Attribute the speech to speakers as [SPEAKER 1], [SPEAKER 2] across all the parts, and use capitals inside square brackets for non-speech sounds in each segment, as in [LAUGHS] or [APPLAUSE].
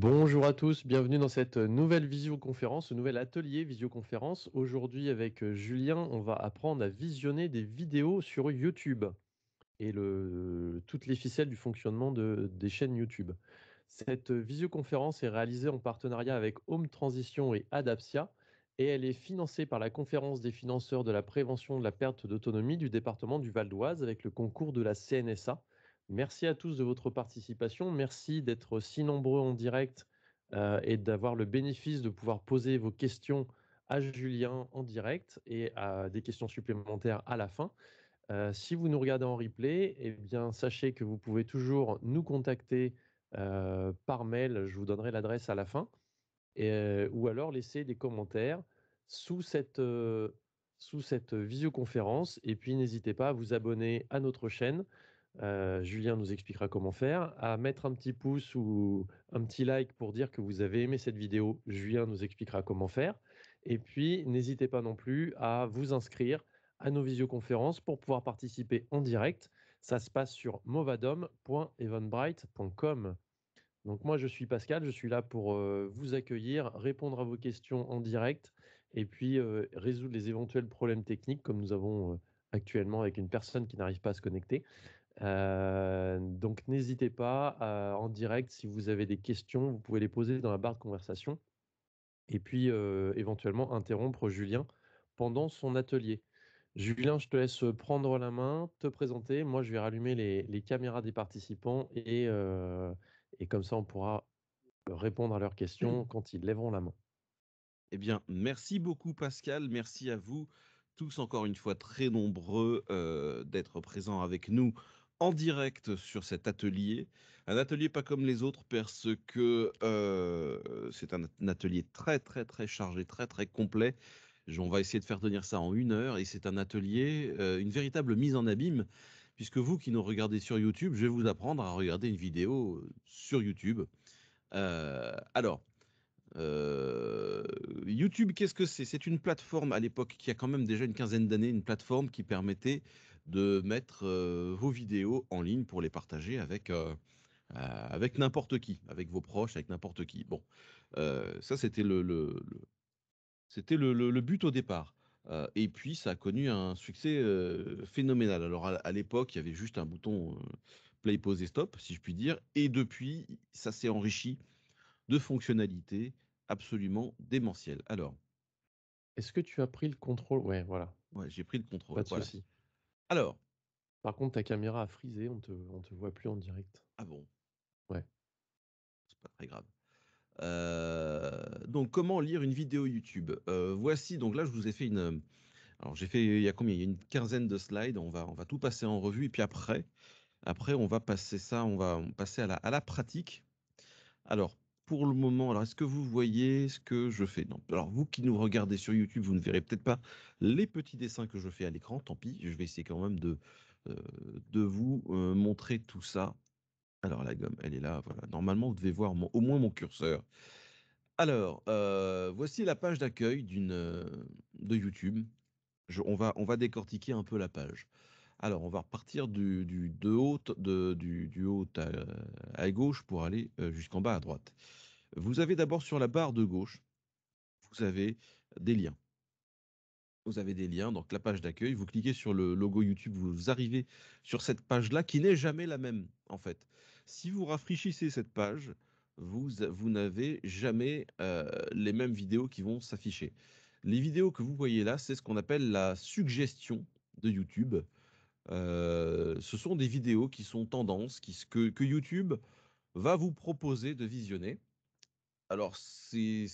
[SPEAKER 1] Bonjour à tous, bienvenue dans cette nouvelle visioconférence, ce nouvel atelier visioconférence. Aujourd'hui avec Julien, on va apprendre à visionner des vidéos sur YouTube et le, toutes les ficelles du fonctionnement des chaînes YouTube. Cette visioconférence est réalisée en partenariat avec Home Transition et Adaptia et elle est financée par la conférence des financeurs de la prévention de la perte d'autonomie du département du Val d'Oise avec le concours de la CNSA Merci à tous de votre participation. Merci d'être si nombreux en direct euh, et d'avoir le bénéfice de pouvoir poser vos questions à Julien en direct et à des questions supplémentaires à la fin. Euh, si vous nous regardez en replay, eh bien, sachez que vous pouvez toujours nous contacter euh, par mail. Je vous donnerai l'adresse à la fin. ou alors laisser des commentaires sous sous cette visioconférence. Et puis, n'hésitez pas à vous abonner à notre chaîne. Julien nous expliquera comment faire. À mettre un petit pouce ou un petit like pour dire que vous avez aimé cette vidéo. Julien nous expliquera comment faire. Et puis, n'hésitez pas non plus à vous inscrire à nos visioconférences pour pouvoir participer en direct. Ça se passe sur movadom.evenbright.com, Donc moi, je suis Pascal, je suis là pour vous accueillir, répondre à vos questions en direct et puis résoudre les éventuels problèmes techniques comme nous avons actuellement avec une personne qui n'arrive pas à se connecter. Euh, donc n'hésitez pas en direct, si vous avez des questions, vous pouvez les poser dans la barre de conversation et puis euh, éventuellement interrompre Julien pendant son atelier. Julien, je te laisse prendre la main, te présenter. Moi, je vais rallumer les, caméras des participants et, euh, et comme ça, on pourra répondre à leurs questions quand ils lèveront la main. Eh bien, merci beaucoup Pascal,
[SPEAKER 2] merci à vous tous encore une fois très nombreux d'être présents avec nous en direct sur cet atelier. Un atelier pas comme les autres parce que c'est un, atelier très très très chargé, très très complet. On va essayer de faire tenir ça en une heure et c'est un atelier, une véritable mise en abîme, puisque vous qui nous regardez sur YouTube, je vais vous apprendre à regarder une vidéo sur YouTube. alors, YouTube, qu'est-ce que c'est C'est une plateforme à l'époque qui a quand même déjà une quinzaine d'années, une plateforme qui permettait de mettre euh, vos vidéos en ligne pour les partager avec, euh, euh, avec n'importe qui, avec vos proches, avec n'importe qui. Bon, ça c'était le, c'était le, but au départ. et puis ça a connu un succès phénoménal. Alors à, l'époque, il y avait juste un bouton play, pause et stop, si je puis dire. Et depuis, ça s'est enrichi de fonctionnalités absolument démentielles. Alors. Est-ce que tu as
[SPEAKER 1] pris le contrôle Ouais, voilà.
[SPEAKER 2] Ouais, j'ai pris le contrôle. Pas de
[SPEAKER 1] alors. Par contre, ta caméra a frisé, on te, te voit plus en direct. Ah bon
[SPEAKER 2] Ouais. C'est pas très grave. Euh, donc, comment lire une vidéo YouTube euh, Voici, donc là, je vous ai fait une. Euh, alors, j'ai fait, il y a combien Il y a une quinzaine de slides. On va, on va tout passer en revue. Et puis après, après on va passer ça, on va passer à la, à la pratique. Alors, pour le moment, alors est-ce que vous voyez ce que je fais Non. Alors vous qui nous regardez sur YouTube, vous ne verrez peut-être pas les petits dessins que je fais à l'écran. Tant pis, je vais essayer quand même de, euh, de vous euh, montrer tout ça. Alors la gomme, elle est là. Voilà. Normalement, vous devez voir au moins mon curseur. Alors, euh, voici la page d'accueil d'une de YouTube. on, va, on va décortiquer un peu la page. Alors, on va repartir du, haut, à, gauche pour aller jusqu'en bas à droite. Vous avez d'abord sur la barre de gauche, vous avez des liens. Vous avez des liens, donc la page d'accueil, vous cliquez sur le logo YouTube, vous arrivez sur cette page-là qui n'est jamais la même en fait. Si vous rafraîchissez cette page, vous, n'avez jamais les mêmes vidéos qui vont s'afficher. Les vidéos que vous voyez là, c'est ce qu'on appelle la suggestion de YouTube. Euh, ce sont des vidéos qui sont tendances, qui, que, que YouTube va vous proposer de visionner. Alors, c'est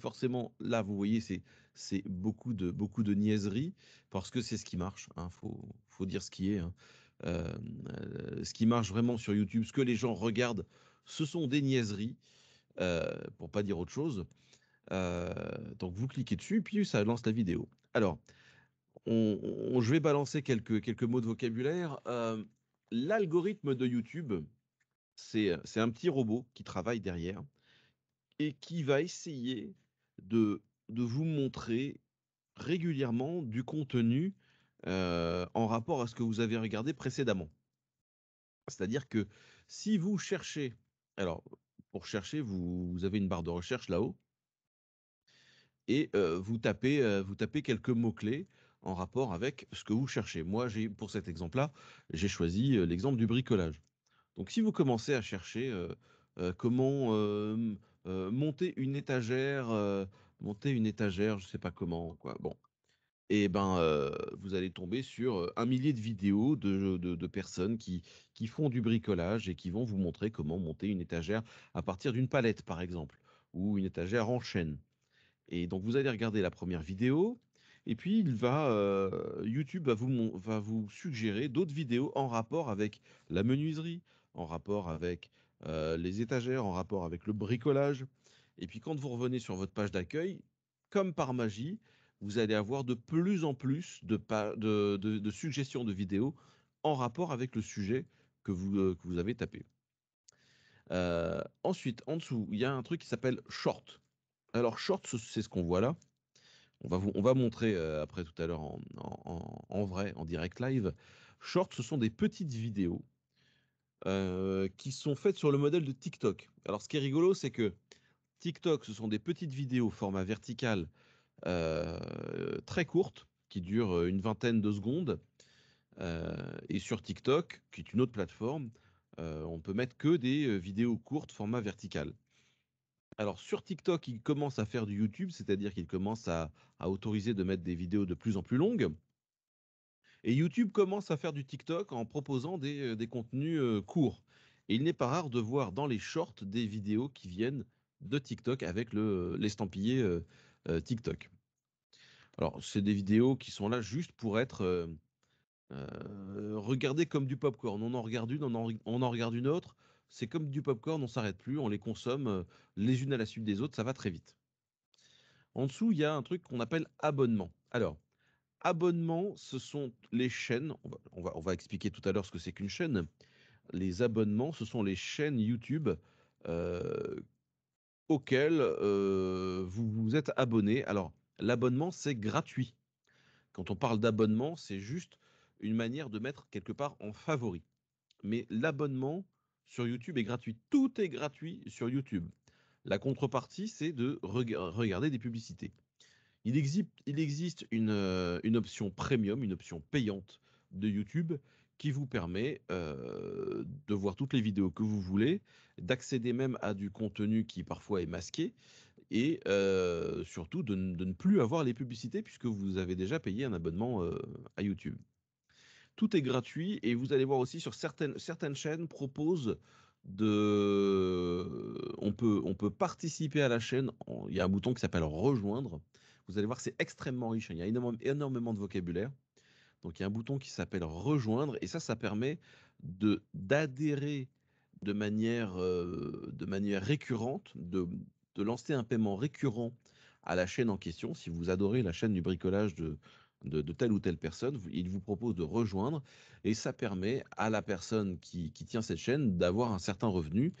[SPEAKER 2] forcément, là, vous voyez, c'est beaucoup de, beaucoup de niaiseries, parce que c'est ce qui marche. Il hein, faut, dire ce qui est. Hein. Euh, euh, ce qui marche vraiment sur YouTube, ce que les gens regardent, ce sont des niaiseries, euh, pour pas dire autre chose. donc, vous cliquez dessus, puis ça lance la vidéo. Alors, je vais balancer quelques, mots de vocabulaire. Euh, l'algorithme de YouTube, c'est un petit robot qui travaille derrière et qui va essayer de, vous montrer régulièrement du contenu euh, en rapport à ce que vous avez regardé précédemment. C'est-à-dire que si vous cherchez, alors pour chercher, vous, avez une barre de recherche là-haut, et euh, vous, vous tapez quelques mots-clés en rapport avec ce que vous cherchez. Moi, pour cet exemple-là, j'ai choisi euh, l'exemple du bricolage. Donc si vous commencez à chercher euh, euh, comment monter une étagère, monter une étagère, je ne sais pas comment, quoi. Bon, et eh ben vous allez tomber sur un millier de vidéos de, personnes qui, qui, font du bricolage et qui vont vous montrer comment monter une étagère à partir d'une palette, par exemple, ou une étagère en chaîne. Et donc vous allez regarder la première vidéo, et puis, euh, YouTube va vous, suggérer d'autres vidéos en rapport avec la menuiserie, en rapport avec euh, les étagères, en rapport avec le bricolage. Et puis, quand vous revenez sur votre page d'accueil, comme par magie, vous allez avoir de plus en plus de, suggestions de vidéos en rapport avec le sujet que vous euh, avez tapé. ensuite, en dessous, il y a un truc qui s'appelle Short. Alors, Short, c'est ce qu'on voit là. On va, montrer euh, après tout à l'heure en, vrai, en direct live. Short, ce sont des petites vidéos euh, qui sont faites sur le modèle de TikTok. Alors, ce qui est rigolo, c'est que TikTok, ce sont des petites vidéos format vertical euh, très courtes qui durent une vingtaine de secondes. et sur TikTok, qui est une autre plateforme, on peut mettre que des vidéos courtes format vertical alors sur TikTok, il commence à faire du YouTube, c'est-à-dire qu'il commence à, autoriser de mettre des vidéos de plus en plus longues. Et YouTube commence à faire du TikTok en proposant des, euh, contenus euh, courts. Et il n'est pas rare de voir dans les shorts des vidéos qui viennent de TikTok avec euh, l'estampillé le, TikTok. Alors, c'est des vidéos qui sont là juste pour être regardées comme du popcorn. On en regarde une, on en regarde une autre, c'est comme du popcorn, on s'arrête plus, on les consomme euh, les unes à la suite des autres, ça va très vite. En dessous, il y a un truc qu'on appelle abonnement. Alors, abonnement, ce sont les chaînes, on va, on va, expliquer tout à l'heure ce que c'est qu'une chaîne. Les abonnements, ce sont les chaînes YouTube euh, auxquelles euh, vous vous êtes abonné. Alors, l'abonnement, c'est gratuit. Quand on parle d'abonnement, c'est juste une manière de mettre quelque part en favori. Mais l'abonnement, sur YouTube est gratuit. Tout est gratuit sur YouTube. La contrepartie, c'est de regarder des publicités. Il, il existe euh, une, option premium, une option payante de YouTube qui vous permet euh, de voir toutes les vidéos que vous voulez, d'accéder même à du contenu qui parfois est masqué, et euh, surtout de, ne plus avoir les publicités puisque vous avez déjà payé un abonnement à YouTube. Tout est gratuit et vous allez voir aussi sur certaines, certaines chaînes proposent de... On peut, on peut participer à la chaîne. Il y a un bouton qui s'appelle rejoindre. Vous allez voir c'est extrêmement riche. Hein. Il y a énormément de vocabulaire. Donc il y a un bouton qui s'appelle rejoindre et ça, ça permet de d'adhérer de manière euh, de manière récurrente, de, de lancer un paiement récurrent à la chaîne en question. Si vous adorez la chaîne du bricolage de, de, telle ou telle personne, il vous propose de rejoindre et ça permet à la personne qui, tient cette chaîne d'avoir un certain revenu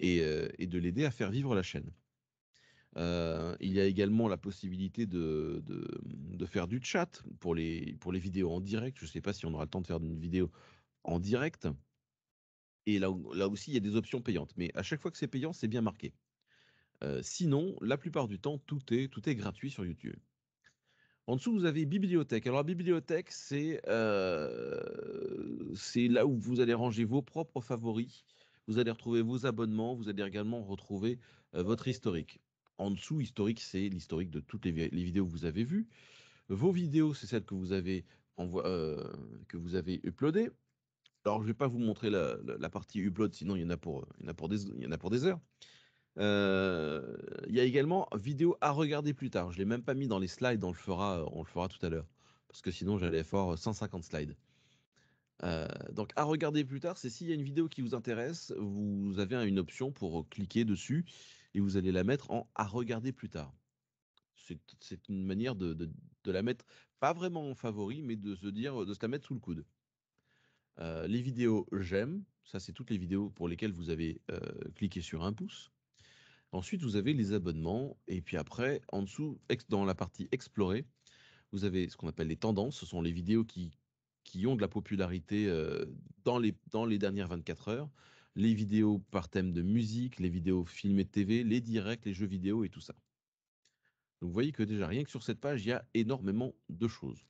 [SPEAKER 2] et, euh, de l'aider à faire vivre la chaîne. Euh, il y a également la possibilité de, faire du chat pour les, vidéos en direct. Je ne sais pas si on aura le temps de faire une vidéo en direct. Et là, aussi, il y a des options payantes. Mais à chaque fois que c'est payant, c'est bien marqué. Euh, sinon, la plupart du temps, tout est gratuit sur YouTube. En dessous, vous avez bibliothèque. Alors, bibliothèque, euh, c'est là où vous allez ranger vos propres favoris. Vous allez retrouver vos abonnements. Vous allez également retrouver euh, votre historique. En dessous, historique, c'est l'historique de toutes les, vidéos que vous avez vues. Vos vidéos, c'est celles que vous avez, euh, que vous avez uploadées. Alors, je ne vais pas vous montrer la, partie upload, sinon il y en a pour, a pour, des, il y en a pour des heures. Il y a également vidéo à regarder plus tard. Je ne l'ai même pas mis dans les slides, on le fera, on le fera tout à l'heure, parce que sinon j'allais fort 150 slides. donc à regarder plus tard, c'est s'il y a une vidéo qui vous intéresse, vous avez une option pour cliquer dessus et vous allez la mettre en à regarder plus tard. C'est une manière de, la mettre pas vraiment en favori, mais de se dire de la mettre sous le coude. les vidéos j'aime, ça c'est toutes les vidéos pour lesquelles vous avez cliqué sur un pouce. Ensuite, vous avez les abonnements. Et puis après, en dessous, dans la partie explorer, vous avez ce qu'on appelle les tendances. Ce sont les vidéos qui, qui ont de la popularité euh, dans, les, dans les dernières 24 heures. Les vidéos par thème de musique, les vidéos filmées de TV, les directs, les jeux vidéo et tout ça. Donc vous voyez que déjà, rien que sur cette page, il y a énormément de choses.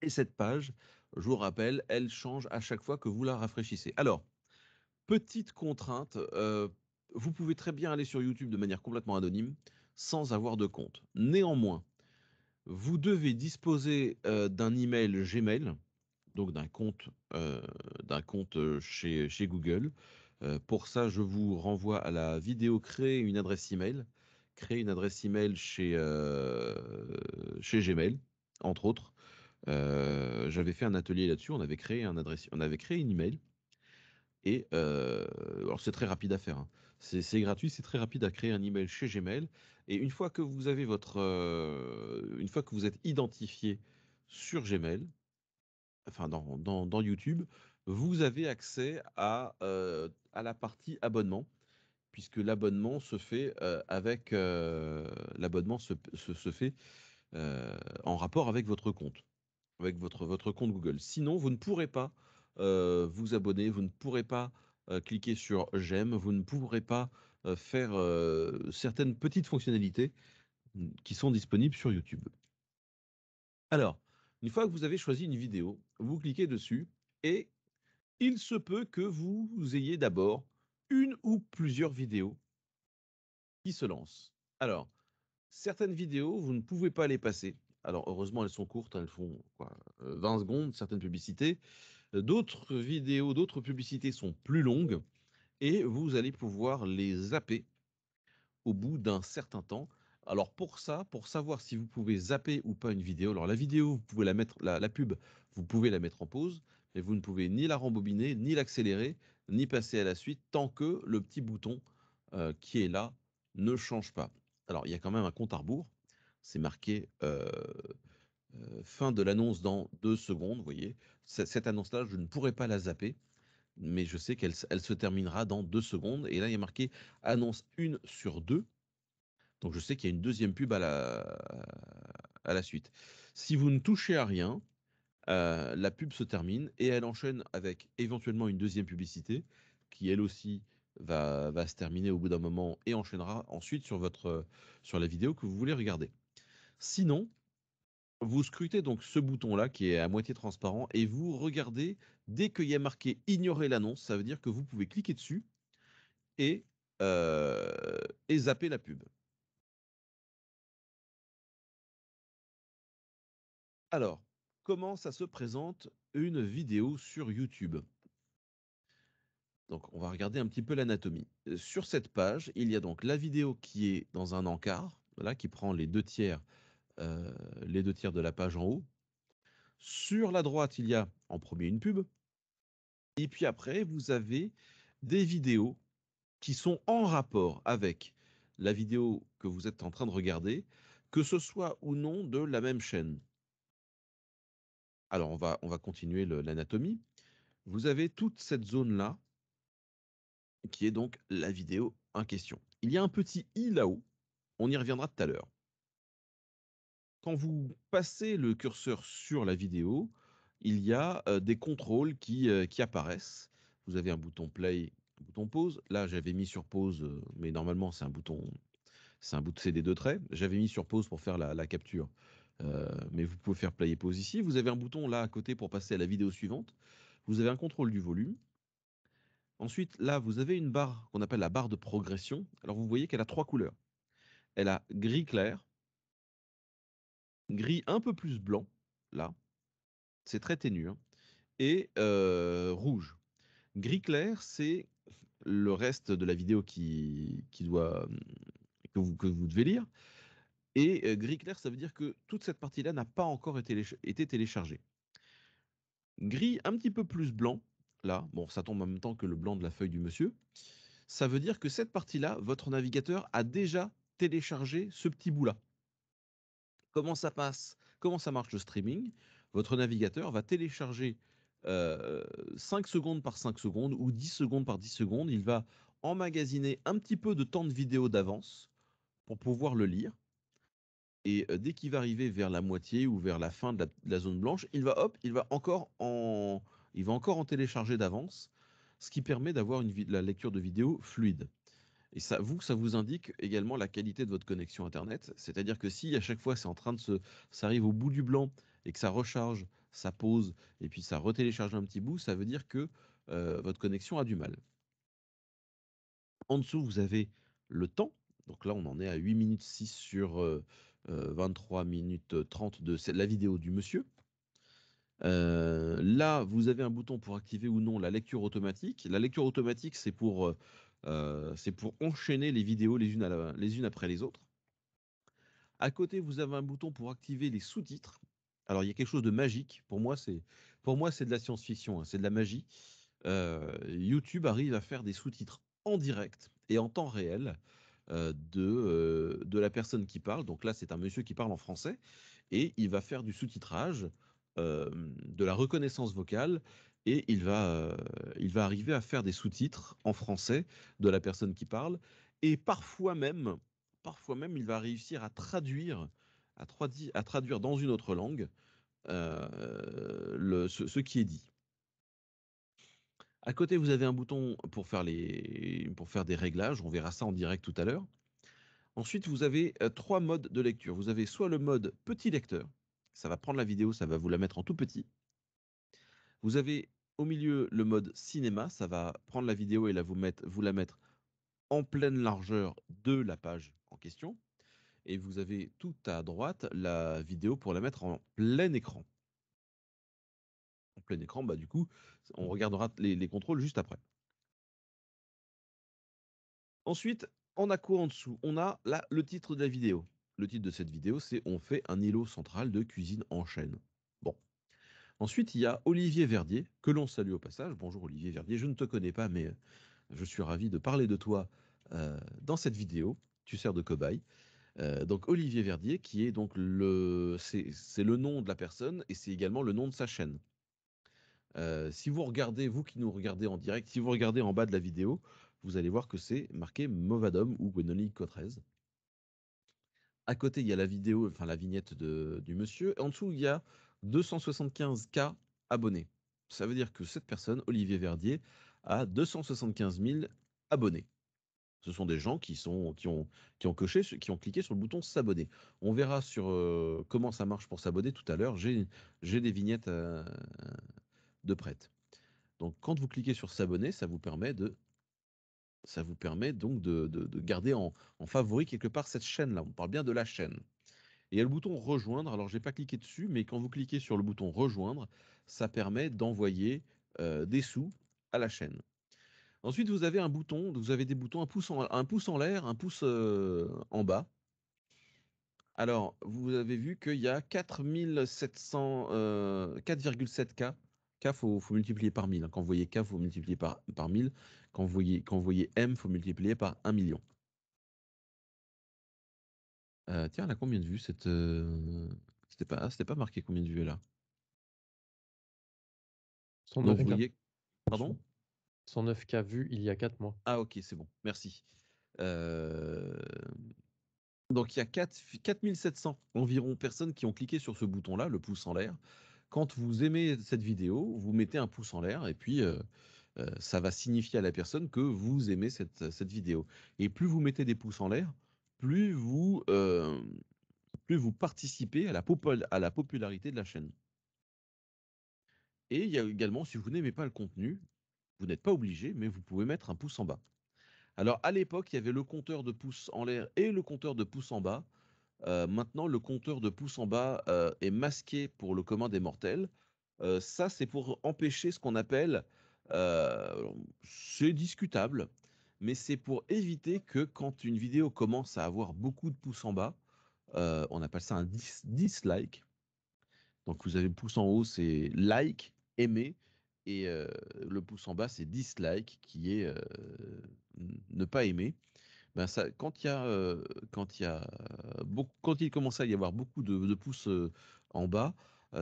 [SPEAKER 2] Et cette page, je vous rappelle, elle change à chaque fois que vous la rafraîchissez. Alors, petite contrainte euh, vous pouvez très bien aller sur YouTube de manière complètement anonyme sans avoir de compte. Néanmoins, vous devez disposer euh, d'un email Gmail, donc d'un compte, euh, d'un compte euh, chez, chez Google. pour ça, je vous renvoie à la vidéo Créer une adresse email. Créer une adresse email chez, chez Gmail, entre autres. J'avais fait un atelier là-dessus, on avait créé un on avait créé une email. Et alors c'est très rapide à faire. Hein. C'est gratuit, c'est très rapide à créer un email chez Gmail. Et une fois que vous avez votre, une fois que vous êtes identifié sur Gmail, enfin dans, YouTube, vous avez accès à, à la partie abonnement, puisque l'abonnement se fait avec l'abonnement se, fait en rapport avec votre compte, avec votre, votre compte Google. Sinon, vous ne pourrez pas vous abonner, vous ne pourrez pas cliquez sur j'aime, vous ne pourrez pas faire certaines petites fonctionnalités mmh, qui sont disponibles sur YouTube. Alors, une fois que vous avez choisi une vidéo, vous cliquez dessus et il se peut que vous ayez d'abord une ou plusieurs vidéos qui se lancent. Alors, certaines vidéos, vous ne pouvez pas les passer. Alors, heureusement, elles sont courtes, hein, elles font 20 secondes, certaines publicités. D'autres vidéos, d'autres publicités sont plus longues et vous allez pouvoir les zapper au bout d'un certain temps. Alors pour ça, pour savoir si vous pouvez zapper ou pas une vidéo, alors la vidéo, vous pouvez la mettre, la, pub, vous pouvez la mettre en pause, mais vous ne pouvez ni la rembobiner, ni l'accélérer, ni passer à la suite tant que le petit bouton euh, qui est là ne change pas. Alors il y a quand même un compte à rebours, c'est marqué euh, euh, fin de l'annonce dans deux secondes, vous voyez. Cette, annonce-là, je ne pourrai pas la zapper, mais je sais qu'elle se terminera dans deux secondes. Et là, il y a marqué annonce une sur deux, Donc je sais qu'il y a une deuxième pub à la, suite. Si vous ne touchez à rien, euh, la pub se termine et elle enchaîne avec éventuellement une deuxième publicité qui elle aussi va, se terminer au bout d'un moment et enchaînera ensuite sur, votre, sur la vidéo que vous voulez regarder. Sinon, vous scrutez donc ce bouton-là qui est à moitié transparent et vous regardez dès qu'il y a marqué ignorer l'annonce, ça veut dire que vous pouvez cliquer dessus euh, et, zapper la pub. Alors, comment ça se présente une vidéo sur YouTube donc, on va regarder un petit peu l'anatomie. Sur cette page, il y a donc la vidéo qui est dans un encart, là, qui prend les deux tiers euh, les deux tiers de la page en haut. Sur la droite, il y a en premier une pub. Et puis après, vous avez des vidéos qui sont en rapport avec la vidéo que vous êtes en train de regarder, que ce soit ou non de la même chaîne. Alors, on va, on va continuer l'anatomie. Vous avez toute cette zone-là, qui est donc la vidéo en question. Il y a un petit i là-haut, on y reviendra tout à l'heure quand vous passez le curseur sur la vidéo, il y a des contrôles qui, qui, apparaissent. Vous avez un bouton play, un bouton pause. Là, j'avais mis sur pause, mais normalement, c'est un bouton, c'est un bout de CD deux traits. J'avais mis sur pause pour faire la, la capture. mais vous pouvez faire play et pause ici. Vous avez un bouton là à côté pour passer à la vidéo suivante. Vous avez un contrôle du volume. Ensuite, là, vous avez une barre qu'on appelle la barre de progression. Alors, vous voyez qu'elle a trois couleurs. Elle a gris clair, gris un peu plus blanc, là, c'est très ténu, hein, et rouge. Gris clair, c'est le reste de la vidéo qui, doit, mmh, que, vous, devez lire. Et gris clair, ça veut dire que toute cette partie-là n'a pas encore été, été téléchargée. Gris un petit peu plus blanc, là, bon, ça tombe en même temps que le blanc de la feuille du monsieur, ça veut dire que cette partie-là, votre navigateur a déjà téléchargé ce petit bout-là. Comment ça passe Comment ça marche le streaming Votre navigateur va télécharger 5 euh, secondes par 5 secondes ou 10 secondes par 10 secondes. Il va emmagasiner un petit peu de temps de vidéo d'avance pour pouvoir le lire. Et euh, dès qu'il va arriver vers la moitié ou vers la fin de la, zone blanche, il va hop, il va encore en, il va encore en télécharger d'avance, ce qui permet d'avoir la lecture de vidéo fluide. Et ça, vous, ça vous indique également la qualité de votre connexion Internet. C'est-à-dire que si à chaque fois c'est en train de se, ça arrive au bout du blanc et que ça recharge, ça pose et puis ça retélécharge un petit bout, ça veut dire que votre connexion a du mal. En dessous, vous avez le temps. Donc là, on en est à 8 minutes 6 sur 23 minutes 30 de la vidéo du monsieur. là, vous avez un bouton pour activer ou non la lecture automatique. La lecture automatique, c'est pour euh, c'est pour enchaîner les vidéos les unes, après les autres. À côté, vous avez un bouton pour activer les sous-titres. Alors, il y a quelque chose de magique. Pour moi, c'est de la science-fiction, hein. c'est de la magie. Euh, YouTube arrive à faire des sous-titres en direct et en temps réel euh, de, de la personne qui parle. Donc là, c'est un monsieur qui parle en français et il va faire du sous-titrage, de la reconnaissance vocale et il va, euh, il va arriver à faire des sous-titres en français de la personne qui parle, et parfois même, parfois même, il va réussir à traduire, à, traduire dans une autre langue euh, ce, ce, qui est dit. À côté, vous avez un bouton pour faire, les, pour faire des réglages, on verra ça en direct tout à l'heure. Ensuite, vous avez euh, trois modes de lecture. Vous avez soit le mode petit lecteur, ça va prendre la vidéo, ça va vous la mettre en tout petit. Vous avez au milieu le mode cinéma, ça va prendre la vidéo et la vous, vous la mettre en pleine largeur de la page en question. Et vous avez tout à droite la vidéo pour la mettre en plein écran. En plein écran, bah, du coup, on mmh. regardera les, contrôles juste après. Ensuite, on a quoi en dessous On a là le titre de la vidéo. Le titre de cette vidéo, c'est On fait un îlot central de cuisine en chaîne. Ensuite, il y a Olivier Verdier, que l'on salue au passage. Bonjour Olivier Verdier, je ne te connais pas, mais euh, je suis ravi de parler de toi euh, dans cette vidéo. Tu sers de cobaye. Euh, donc Olivier Verdier, qui est donc le, c'est le nom de la personne et c'est également le nom de sa chaîne. si vous regardez, vous qui nous regardez en direct, si vous regardez en bas de la vidéo, vous allez voir que c'est marqué Movadom ou Gwenoli Cotrez. À côté, il y a la vidéo, enfin la vignette de, du monsieur. En dessous, il y a 275K abonnés. Ça veut dire que cette personne, Olivier Verdier, a 275 000 abonnés. Ce sont des gens qui, sont, qui, ont, coché, qui ont cliqué sur le bouton s'abonner. On verra sur euh, comment ça marche pour s'abonner tout à l'heure. J'ai des vignettes euh, de prête. Donc quand vous cliquez sur s'abonner, ça vous permet de ça vous permet donc de, garder en, en favori quelque part cette chaîne là. On parle bien de la chaîne il y a le bouton rejoindre. Alors, je n'ai pas cliqué dessus, mais quand vous cliquez sur le bouton rejoindre, ça permet d'envoyer euh, des sous à la chaîne. Ensuite, vous avez un bouton, vous avez des boutons, un pouce en, l'air, un pouce euh, en bas. Alors, vous avez vu qu'il y a 4700, 4,7K. Euh, K, il faut, multiplier par 1000. Quand vous voyez K, il faut multiplier par, par 1000. Quand vous voyez, quand vous voyez M, il faut multiplier par 1 million. Euh, tiens, elle a combien de vues cette, euh, c'était pas c'était
[SPEAKER 3] pas
[SPEAKER 1] marqué combien de vues elle a? 109 pardon? 109K vues il y a 4 mois. Ah OK, c'est bon, merci. Euh,
[SPEAKER 2] donc il y a 4 environ personnes qui ont cliqué sur ce bouton-là, le pouce en l'air. Quand vous aimez cette vidéo, vous mettez un pouce en l'air et puis, ça va signifier à la personne que vous aimez cette, cette vidéo et plus vous mettez des pouces en l'air plus vous, plus vous participez à la, à la popularité de la chaîne. Et il y a également, si vous n'aimez pas le contenu, vous n'êtes pas obligé, mais vous pouvez mettre un pouce en bas. Alors à l'époque, il y avait le compteur de pouces en l'air et le compteur de pouces en bas. maintenant, le compteur de pouces en bas est masqué pour le commun des mortels. ça, c'est pour empêcher ce qu'on appelle, c'est discutable, mais c'est pour éviter que quand une vidéo commence à avoir beaucoup de pouces en bas, euh, on appelle ça un dislike. Donc vous avez le pouce en haut, c'est like, aimer, et euh, le pouce en bas, c'est dislike, qui est euh, ne pas aimer. Ben, quand il y commençait à y avoir beaucoup de, de pouces en bas,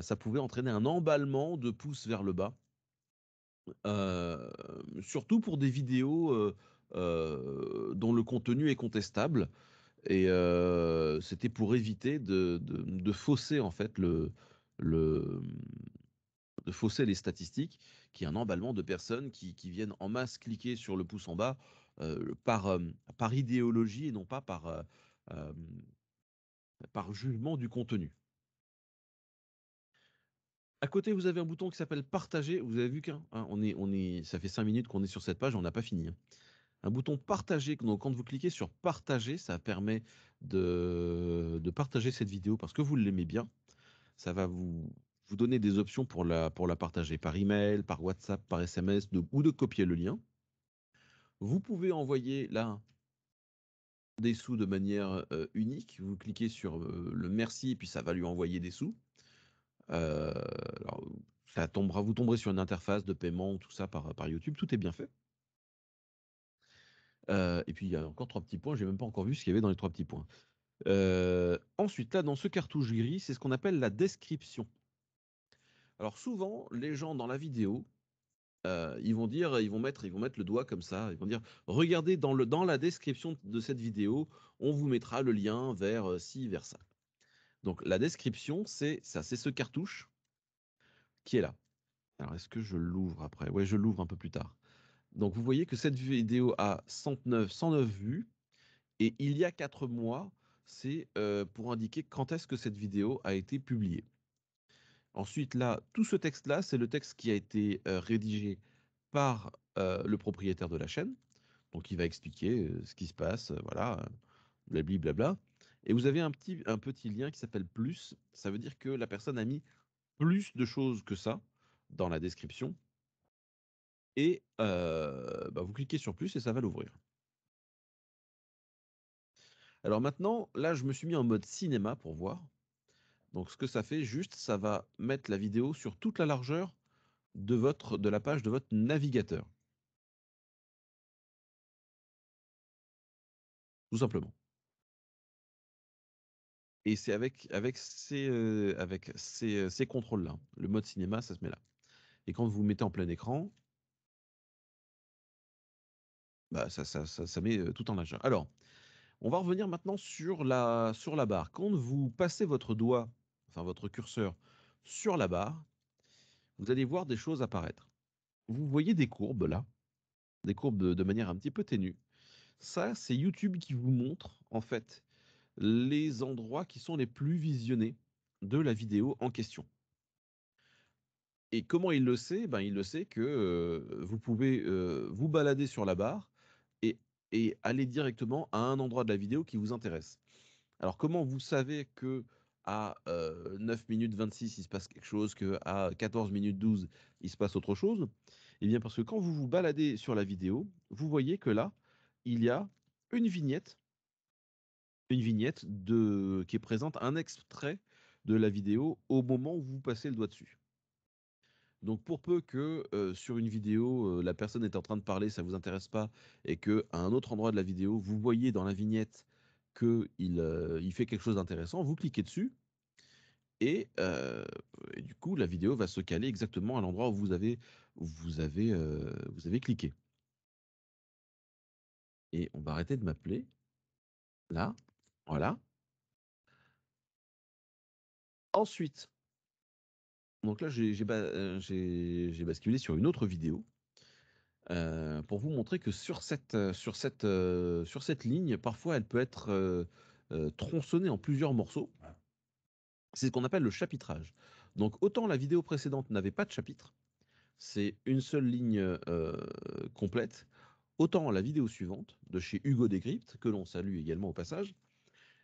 [SPEAKER 2] ça pouvait entraîner un emballement de pouces vers le bas. surtout pour des vidéos euh, dont le contenu est contestable. Et euh, c'était pour éviter de, de, fausser en fait le, le de fausser les statistiques, qui est un emballement de personnes qui, qui viennent en masse cliquer sur le pouce en bas euh, par, par idéologie et non pas par, par jugement du contenu. À côté, vous avez un bouton qui s'appelle Partager. Vous avez vu qu'un, hein, on est, on est, ça fait cinq minutes qu'on est sur cette page, on n'a pas fini. Hein un bouton partager. Donc, quand vous cliquez sur partager, ça permet de, partager cette vidéo parce que vous l'aimez bien. Ça va vous, donner des options pour la, partager par email, par WhatsApp, par SMS ou de copier le lien. Vous pouvez envoyer là des sous de manière euh, unique. Vous cliquez sur euh, le merci et puis ça va lui envoyer des sous. Euh, ça tombera, vous tomberez sur une interface de paiement, tout ça par YouTube. Tout est bien fait et puis il y a encore trois petits points, j'ai même pas encore vu ce qu'il y avait dans les trois petits points. ensuite, là, dans ce cartouche gris, c'est ce qu'on appelle la description. Alors souvent, les gens dans la vidéo, ils vont dire, ils vont mettre, ils vont mettre le doigt comme ça, ils vont dire, regardez dans le dans la description de cette vidéo, on vous mettra le lien vers ci, vers ça. Donc la description, c'est ça, c'est ce cartouche qui est là. Alors est-ce que je l'ouvre après Ouais, je l'ouvre un peu plus tard. Donc vous voyez que cette vidéo a 109, 109 vues et il y a 4 mois, c'est euh, pour indiquer quand est-ce que cette vidéo a été publiée. Ensuite, là, tout ce texte-là, c'est le texte qui a été euh, rédigé par euh, le propriétaire de la chaîne. Donc, il va expliquer ce qui se passe, voilà, blabli, blabla. Et vous avez un petit, un petit lien qui s'appelle plus. Ça veut dire que la personne a mis plus de choses que ça dans la description et bah, vous cliquez sur plus et ça va l'ouvrir. Alors maintenant, là, je me suis mis en mode cinéma pour voir. Donc ce que ça fait, juste, ça va mettre la vidéo sur toute la largeur de, votre, de la page de votre navigateur. Tout simplement. Et c'est avec, avec ces, ces, ces contrôles-là. Le mode cinéma, ça se met là. Et quand vous vous mettez en plein écran, bah, ça, met tout en nage. Alors, on va revenir maintenant sur la, sur la barre. Quand vous passez votre doigt, enfin votre curseur, sur la barre, vous allez voir des choses apparaître. Vous voyez des courbes là, des courbes de, manière un petit peu ténue. Ça, c'est YouTube qui vous montre en fait les endroits qui sont les plus visionnés de la vidéo en question. Et comment il le sait ben, Il le sait que vous pouvez vous balader sur la barre et aller directement à un endroit de la vidéo qui vous intéresse. Alors comment vous savez que à 9 euh, minutes 26 il se passe quelque chose, que à 14 minutes 12 il se passe autre chose Eh bien parce que quand vous vous baladez sur la vidéo, vous voyez que là, il y a une vignette, une vignette de, qui présente, un extrait de la vidéo au moment où vous passez le doigt dessus. Donc pour peu que sur une vidéo, la personne est en train de parler, ça ne vous intéresse pas, et qu'à un autre endroit de la vidéo, vous voyez dans la vignette qu'il fait quelque chose d'intéressant, vous cliquez dessus, et, du coup, la vidéo va se caler exactement à l'endroit où vous avez, vous avez cliqué. Et on va arrêter de m'appeler. Là, voilà. Ensuite, donc là, euh, j'ai basculé sur une autre vidéo euh, pour vous montrer que euh, sur cette, ligne, parfois, elle peut être tronçonnée en plusieurs morceaux. C'est ce qu'on appelle le chapitrage. Donc autant la vidéo précédente n'avait pas de chapitre, c'est une seule ligne complète, autant la vidéo suivante de chez Hugo Decrypt, que l'on salue également au passage,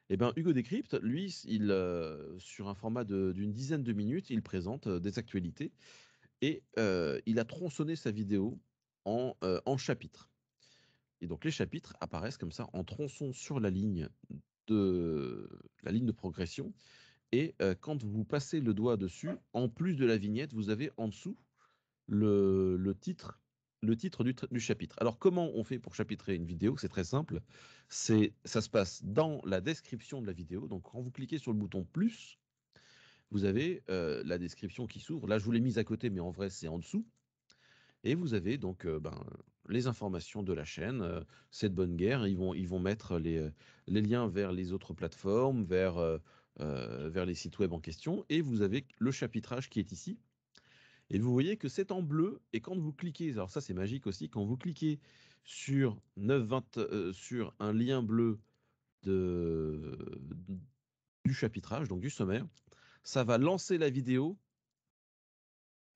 [SPEAKER 2] eh bien, Hugo Décrypte, lui, il, sur un format d'une dizaine de minutes, il présente des actualités et il a tronçonné sa vidéo en, en, chapitres. Et donc, les chapitres apparaissent comme ça en tronçon sur la ligne de, la ligne de progression. Et quand vous passez le doigt dessus, en plus de la vignette, vous avez en dessous le, le titre le titre du, chapitre. Alors comment on fait pour chapitrer une vidéo C'est très simple. C'est ça se passe dans la description de la vidéo. Donc quand vous cliquez sur le bouton plus, vous avez euh, la description qui s'ouvre. Là, je vous l'ai mise à côté, mais en vrai, c'est en dessous. Et vous avez donc euh, ben, les informations de la chaîne, euh, cette bonne guerre. Ils vont, ils vont mettre les, les liens vers les autres plateformes, vers, vers les sites web en question. Et vous avez le chapitrage qui est ici. Et vous voyez que c'est en bleu. Et quand vous cliquez, alors ça c'est magique aussi, quand vous cliquez sur 920, euh, sur un lien bleu de, du chapitrage, donc du sommaire, ça va lancer la vidéo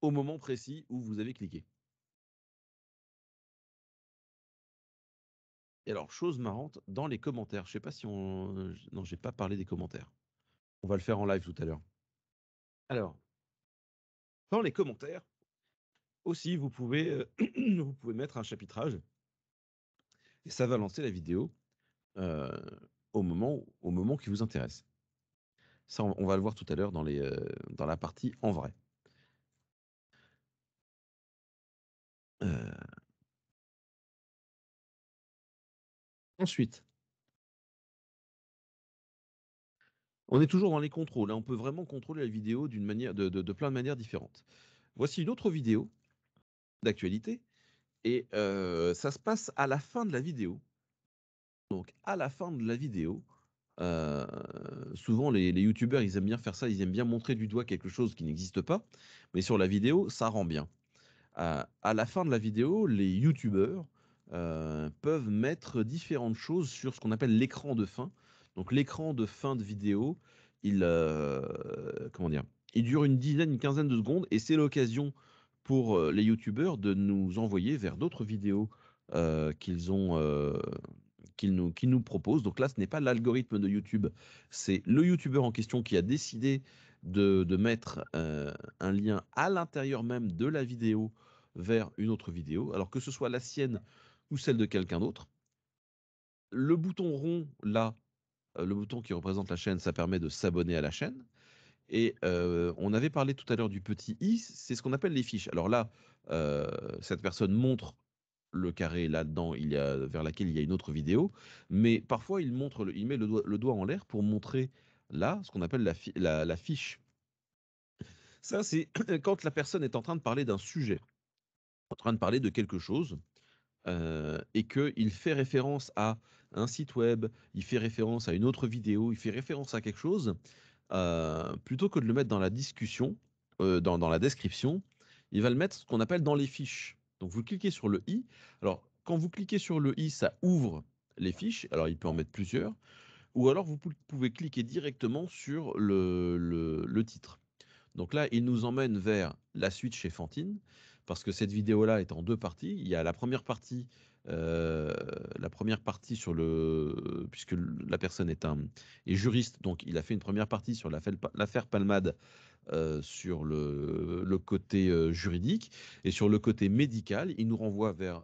[SPEAKER 2] au moment précis où vous avez cliqué. Et alors, chose marrante, dans les commentaires, je ne sais pas si on... Euh, non, j'ai pas parlé des commentaires. On va le faire en live tout à l'heure. Alors, dans les commentaires. Aussi, vous pouvez, euh, [CLEARS THROAT] vous pouvez mettre un chapitrage et ça va lancer la vidéo euh, au, moment, au moment qui vous intéresse. Ça, on, va le voir tout à l'heure dans, les, euh, dans la partie en vrai. Ensuite, On est toujours dans les contrôles. et hein. On peut vraiment contrôler la vidéo d'une manière, de, plein de manières différentes. Voici une autre vidéo d'actualité. Et euh, ça se passe à la fin de la vidéo. Donc, à la fin de la vidéo, euh, souvent les, YouTubers, youtubeurs, ils aiment bien faire ça, ils aiment bien montrer du doigt quelque chose qui n'existe pas. Mais sur la vidéo, ça rend bien. à la fin de la vidéo, les youtubeurs euh, peuvent mettre différentes choses sur ce qu'on appelle l'écran de fin. Donc l'écran de fin de vidéo, il, euh, comment dire, il dure une dizaine, une quinzaine de secondes et c'est l'occasion pour euh, les youtubeurs de nous envoyer vers d'autres vidéos euh, qu'ils ont. nous, nous proposent. Donc là, ce n'est pas l'algorithme de YouTube, c'est le youtubeur en question qui a décidé de, de mettre un lien à l'intérieur même de la vidéo vers une autre vidéo, alors que ce soit la sienne ou celle de quelqu'un d'autre. Le bouton rond, là, le bouton qui représente la chaîne, ça permet de s'abonner à la chaîne. Et on avait parlé tout à l'heure du petit i, c'est ce qu'on appelle les fiches. Alors là, cette personne montre le carré là-dedans, il y a, vers laquelle il y a une autre vidéo, mais parfois il montre, il met le doigt, en l'air pour montrer là ce qu'on appelle la, fiche. Ça, c'est [CLEARS THROAT] quand la personne est en train de parler d'un sujet, en train de parler de quelque chose, et qu'il fait référence à un site web, il fait référence à une autre vidéo, il fait référence à quelque chose, euh, plutôt que de le mettre dans la discussion, euh, dans, la description, il va le mettre ce qu'on appelle dans les fiches. Donc vous cliquez sur le i. Alors quand vous cliquez sur le i, ça ouvre les fiches. Alors il peut en mettre plusieurs. Ou alors vous pouvez cliquer directement sur le titre. Donc là, il nous emmène vers la suite chez Fantine, parce que cette vidéo-là est en deux parties. Il y a la première partie euh, la première partie sur le, puisque la personne est un est juriste, donc il a fait une première partie sur l'affaire Palmade, euh, sur le, le côté euh, juridique et sur le côté médical, il nous renvoie vers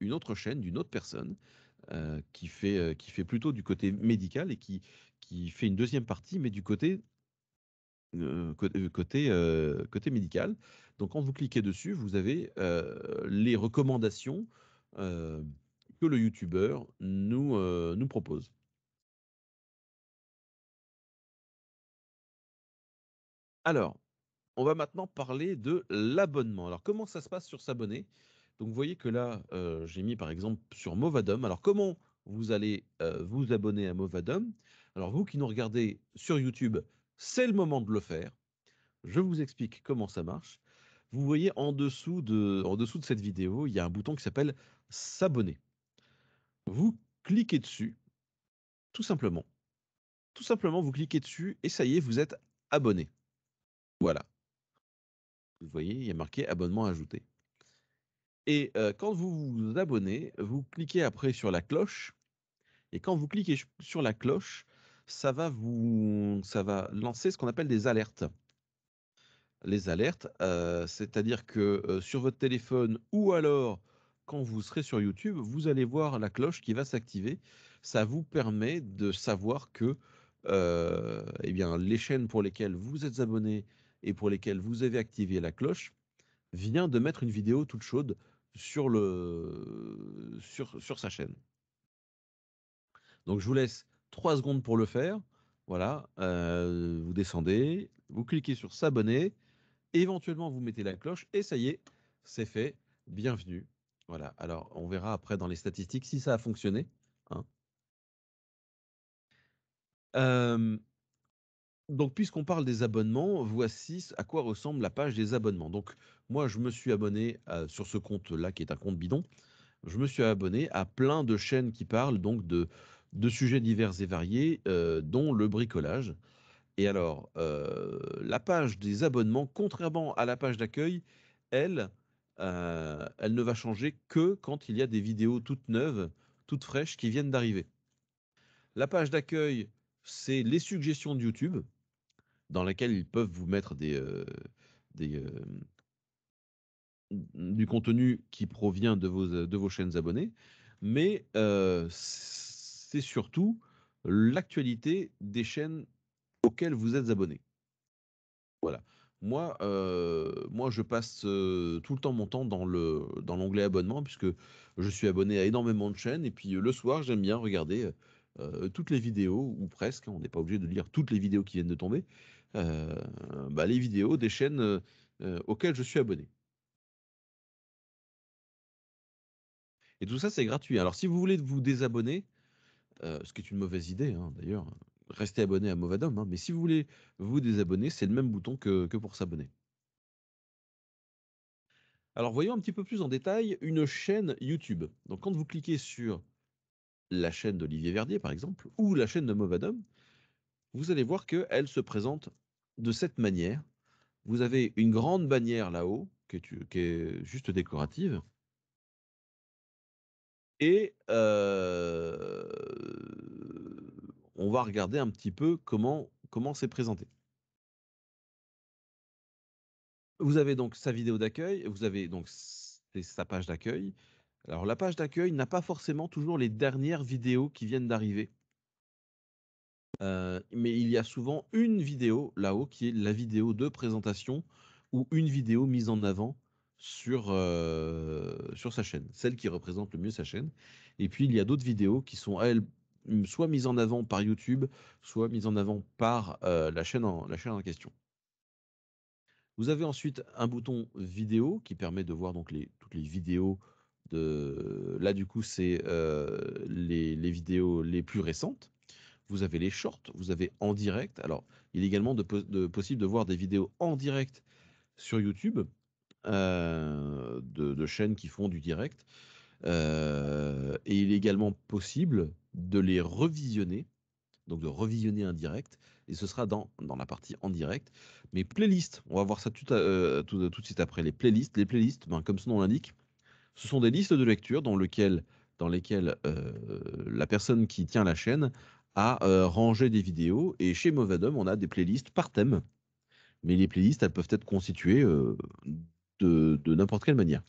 [SPEAKER 2] une autre chaîne d'une autre personne qui fait qui fait plutôt du côté médical et qui qui fait une deuxième partie, mais du côté côté, côté, médical. Donc quand vous cliquez dessus, vous avez les recommandations euh, que le youtubeur euh, nous, propose. Alors, on va maintenant parler de l'abonnement. Alors, comment ça se passe sur s'abonner Donc, vous voyez que là, euh, j'ai mis par exemple sur Movadom. Alors, comment vous allez vous abonner à Movadom Alors, vous qui nous regardez sur YouTube, c'est le moment de le faire. Je vous explique comment ça marche vous voyez en dessous de, en dessous de cette vidéo, il y a un bouton qui s'appelle s'abonner. Vous cliquez dessus, tout simplement. Tout simplement, vous cliquez dessus et ça y est, vous êtes abonné. Voilà. Vous voyez, il y a marqué abonnement ajouté. Et euh, quand vous vous abonnez, vous cliquez après sur la cloche. Et quand vous cliquez sur la cloche, ça va vous, ça va lancer ce qu'on appelle des alertes. Les alertes, euh, c'est-à-dire que euh, sur votre téléphone ou alors quand vous serez sur YouTube, vous allez voir la cloche qui va s'activer. Ça vous permet de savoir que euh, eh bien, les chaînes pour lesquelles vous êtes abonné et pour lesquelles vous avez activé la cloche vient de mettre une vidéo toute chaude sur, le, sur, sa chaîne. Donc je vous laisse trois secondes pour le faire. Voilà, euh, vous descendez, vous cliquez sur s'abonner, éventuellement vous mettez la cloche et ça y est, c'est fait. Bienvenue voilà. Alors, on verra après dans les statistiques si ça a fonctionné. Hein. donc, puisqu'on parle des abonnements, voici à quoi ressemble la page des abonnements. Donc, moi, je me suis abonné sur ce compte-là, qui est un compte bidon. Je me suis abonné à plein de chaînes qui parlent donc de, de sujets divers et variés, dont le bricolage. Et alors, la page des abonnements, contrairement à la page d'accueil, elle, euh, elle ne va changer que quand il y a des vidéos toutes neuves, toutes fraîches qui viennent d'arriver. La page d'accueil, c'est les suggestions de YouTube, dans laquelle ils peuvent vous mettre euh, euh, du contenu qui provient de vos, de vos chaînes abonnées, mais c'est surtout l'actualité des chaînes auxquelles vous êtes abonné. Voilà. Moi, euh, moi, je passe euh, tout le temps mon temps dans le dans l'onglet abonnement puisque je suis abonné à énormément de chaînes et puis euh, le soir j'aime bien regarder toutes les vidéos ou presque. On n'est pas obligé de lire toutes les vidéos qui viennent de tomber. Bah, les vidéos des chaînes auxquelles je suis abonné. Et tout ça c'est gratuit. Alors si vous voulez vous désabonner, ce qui est une mauvaise idée hein, d'ailleurs, restez abonné à Movadom, hein, mais si vous voulez vous désabonner, c'est le même bouton que, pour s'abonner. Alors voyons un petit peu plus en détail une chaîne YouTube. Donc quand vous cliquez sur la chaîne d'Olivier Verdier par exemple, ou la chaîne de Movadom, vous allez voir qu'elle se présente de cette manière. Vous avez une grande bannière là-haut, qui, est, juste décorative. Et euh, on va regarder un petit peu comment comment c'est présenté. Vous avez donc sa vidéo d'accueil, vous avez donc sa page d'accueil. Alors la page d'accueil n'a pas forcément toujours les dernières vidéos qui viennent d'arriver. Euh, mais il y a souvent une vidéo là-haut qui est la vidéo de présentation ou une vidéo mise en avant sur, euh, sur sa chaîne, celle qui représente le mieux sa chaîne. Et puis il y a d'autres vidéos qui sont, elles, soit mise en avant par YouTube, soit mise en avant par la, chaîne en, la chaîne en question. Vous avez ensuite un bouton vidéo qui permet de voir donc les, toutes les vidéos de. Là, du coup, c'est les, vidéos les plus récentes. Vous avez les shorts, vous avez en direct. Alors, il est également possible de voir des vidéos en direct sur YouTube de, chaînes qui font du direct. et il est également possible de les revisionner, donc de revisionner indirect direct, et ce sera dans, la partie en direct. Mais playlist, on va voir ça euh, tout, de suite après, les playlists. Les playlists, ben, comme son nom l'indique, ce sont des listes de lecture dans, dans lesquelles euh, la personne qui tient la chaîne a euh, rangé des vidéos, et chez Movadom, on a des playlists par thème. Mais les playlists, elles peuvent être constituées de n'importe quelle manière.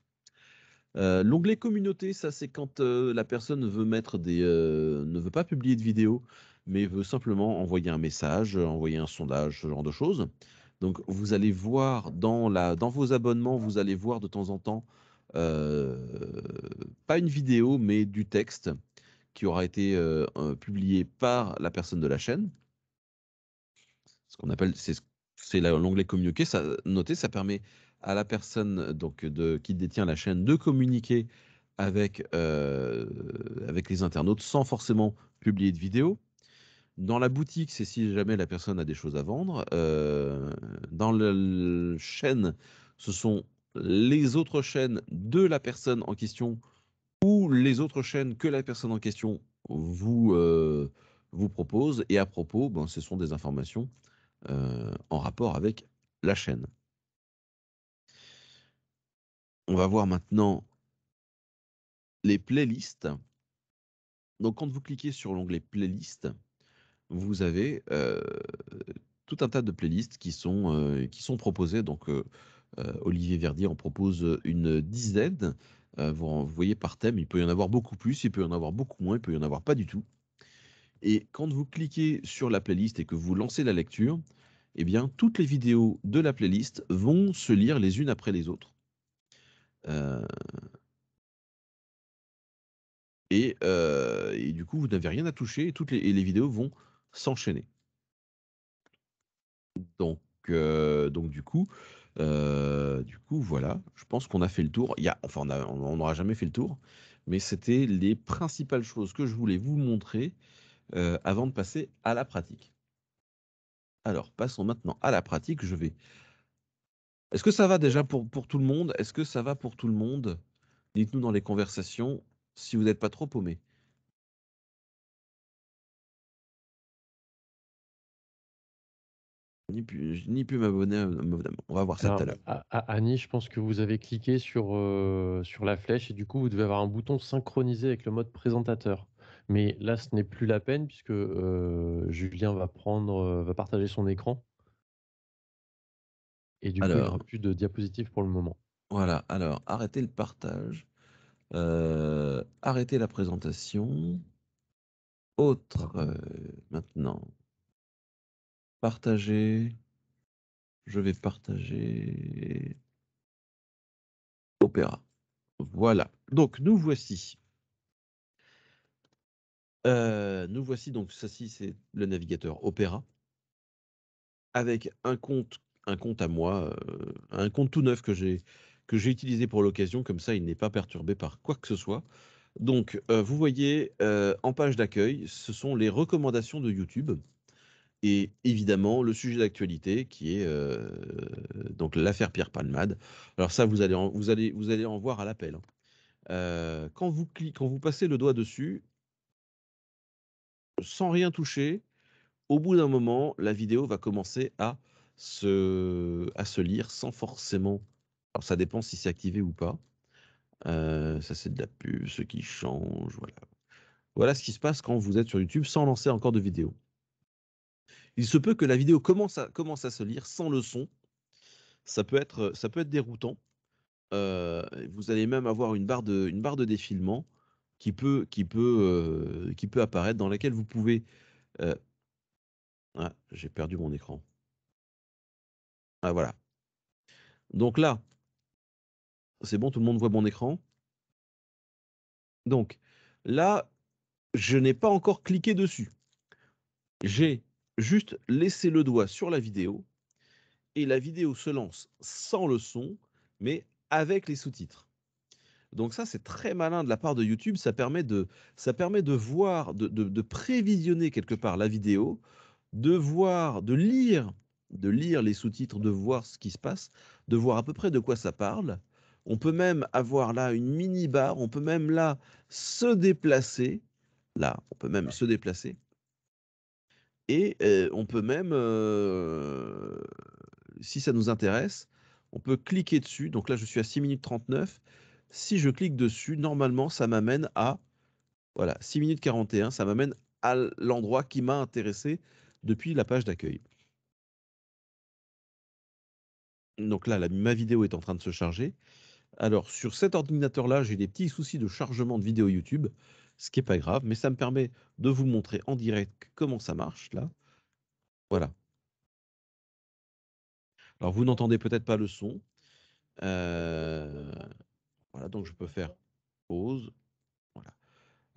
[SPEAKER 2] Euh, l'onglet communauté, ça c'est quand euh, la personne euh, ne veut pas publier de vidéo, mais veut simplement envoyer un message, envoyer un sondage, ce genre de choses. Donc vous allez voir dans, vos abonnements, vous allez voir de temps en temps, pas une vidéo, mais du texte qui aura été publié par la personne de la chaîne. Ce qu'on appelle, c'est l'onglet communiqué. Ça, notez, ça permet à la personne euh, donc, de, qui détient la chaîne de communiquer avec, euh, avec les internautes sans forcément publier de vidéo. Dans la boutique, c'est si jamais la personne a des choses à vendre. Euh, dans la chaîne, ce sont les autres chaînes de la personne en question ou les autres chaînes que la personne en question vous, vous propose. Et à propos, ben, ce sont des informations en rapport avec la chaîne on va voir maintenant les playlists. Donc quand vous cliquez sur l'onglet playlist, vous avez euh, tout un tas de playlists qui sont, euh, qui sont proposées. Donc euh, Olivier Verdier en propose une dizaine. vous voyez par thème, il peut y en avoir beaucoup plus, il peut y en avoir beaucoup moins, il peut y en avoir pas du tout. Et quand vous cliquez sur la playlist et que vous lancez la lecture, eh bien, toutes les vidéos de la playlist vont se lire les unes après les autres. Euh, euh, et, du coup, vous n'avez rien à toucher et toutes les, vidéos vont s'enchaîner. Donc, euh, donc du coup, du coup, voilà, je pense qu'on a fait le tour. Il y enfin, on n'aura jamais fait le tour, mais c'était les principales choses que je voulais vous montrer avant de passer à la pratique. Alors, passons maintenant à la pratique. Je vais est-ce que ça va déjà pour, pour tout le monde Est-ce que ça va pour tout le monde Dites-nous dans les conversations si vous n'êtes pas trop paumé.
[SPEAKER 1] Ni plus ni m'abonner, euh, on va voir ça tout à l'heure. Annie, je pense que vous avez cliqué sur, euh, sur la flèche et du coup, vous devez avoir un bouton synchronisé avec le mode présentateur. Mais là, ce n'est plus la peine puisque euh, Julien va, prendre, va partager son écran et du alors, coup, plus de diapositives pour le moment. Voilà, alors arrêtez le partage.
[SPEAKER 2] Euh, arrêtez la présentation. Autre euh, maintenant. Partager. Je vais partager. Opéra. Voilà. Donc nous voici. Euh, nous voici donc, ça c'est le navigateur Opéra, avec un compte un compte à moi, euh, un compte tout neuf que j'ai que j'ai utilisé pour l'occasion, comme ça il n'est pas perturbé par quoi que ce soit. Donc euh, vous voyez euh, en page d'accueil, ce sont les recommandations de YouTube et évidemment le sujet d'actualité qui est donc l'affaire Pierre Palmade. Alors ça vous allez en, vous allez vous allez en voir à l'appel. Hein. quand vous cliquez, quand vous passez le doigt dessus, sans rien toucher, au bout d'un moment, la vidéo va commencer à à se lire sans forcément. Alors ça dépend si c'est activé ou pas. Euh, ça c'est de la pub, ce qui change, voilà. Voilà ce qui se passe quand vous êtes sur YouTube sans lancer encore de vidéo. Il se peut que la vidéo commence à, commence à se lire sans le son. Ça peut être, euh, ça peut être déroutant. Euh, vous allez même avoir une barre de, une barre de défilement qui peut, qui, peut, qui peut apparaître, dans laquelle vous pouvez... Ah, j'ai perdu mon écran. Ah, voilà. Donc là, c'est bon, tout le monde voit mon écran. Donc là, je n'ai pas encore cliqué dessus. J'ai juste laissé le doigt sur la vidéo et la vidéo se lance sans le son, mais avec les sous-titres. Donc ça, c'est très malin de la part de YouTube. Ça permet de, ça permet de voir, de prévisionner quelque part la vidéo, de voir, de lire de lire les sous-titres, de voir ce qui se passe, de voir à peu près de quoi ça parle. On peut même avoir là une mini-barre, on peut même là se déplacer. Là, on peut même se déplacer. Et euh, on peut même, euh, si ça nous intéresse, on peut cliquer dessus. Donc là, je suis à 6 minutes 39. Si je clique dessus, normalement, ça m'amène à... Voilà, 6 minutes 41, ça m'amène à l'endroit qui m'a intéressé depuis la page d'accueil. Donc là, ma vidéo est en train de se charger. Alors, sur cet ordinateur-là, j'ai des petits soucis de chargement de vidéo YouTube, ce qui n'est pas grave, mais ça me permet de vous montrer en direct comment ça marche, là. Voilà. Alors, vous n'entendez peut-être pas le son. Euh, voilà, donc je peux faire pause. Voilà.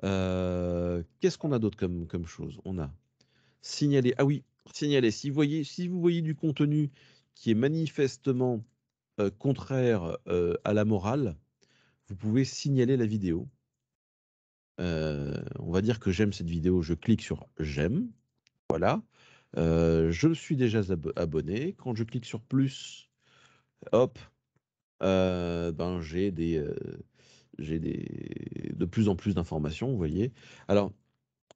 [SPEAKER 2] Euh, qu'est-ce qu'on a d'autre comme, comme chose On a signalé. Ah oui, signaler. Si si vous voyez du contenu qui est manifestement contraire à la morale, vous pouvez signaler la vidéo. on va dire que j'aime cette vidéo, je clique sur j'aime. Voilà. je suis déjà abonné. Quand je clique sur plus, hop, ben j'ai des, de plus en plus d'informations, vous voyez. Alors,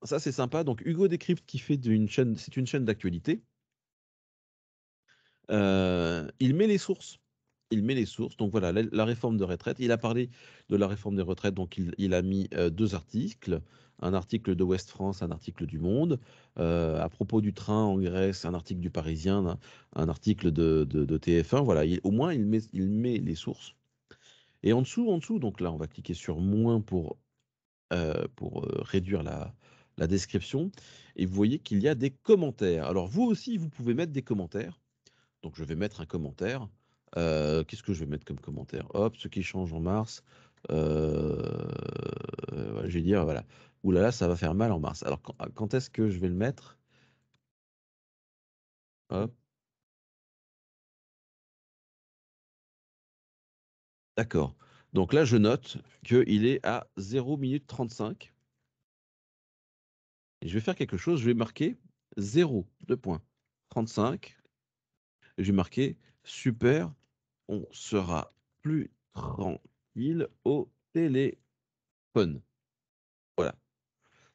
[SPEAKER 2] ça c'est sympa. Donc Hugo Décrypte qui fait d'une chaîne, c'est une chaîne d'actualité il met les sources. Il met les sources. Donc voilà, la, réforme de retraite. Il a parlé de la réforme des retraites. Donc il, a mis deux articles. Un article de West France, un article du Monde. à propos du train en Grèce, un article du Parisien, un, article de, TF1. Voilà, au moins il met, les sources. Et en dessous, en dessous, donc là on va cliquer sur moins pour, pour réduire la description. Et vous voyez qu'il y a des commentaires. Alors vous aussi, vous pouvez mettre des commentaires. Donc je vais mettre un commentaire. Euh, qu'est-ce que je vais mettre comme commentaire Hop, ce qui change en mars. Euh, je vais dire, voilà. Oulala, là là, ça va faire mal en mars. Alors quand, est-ce que je vais le mettre Hop. D'accord. Donc là, je note qu'il est à 0 minute 35. je vais faire quelque chose, je vais marquer 0, de points, 35, j'ai marqué super, on sera plus tranquille au téléphone. Voilà.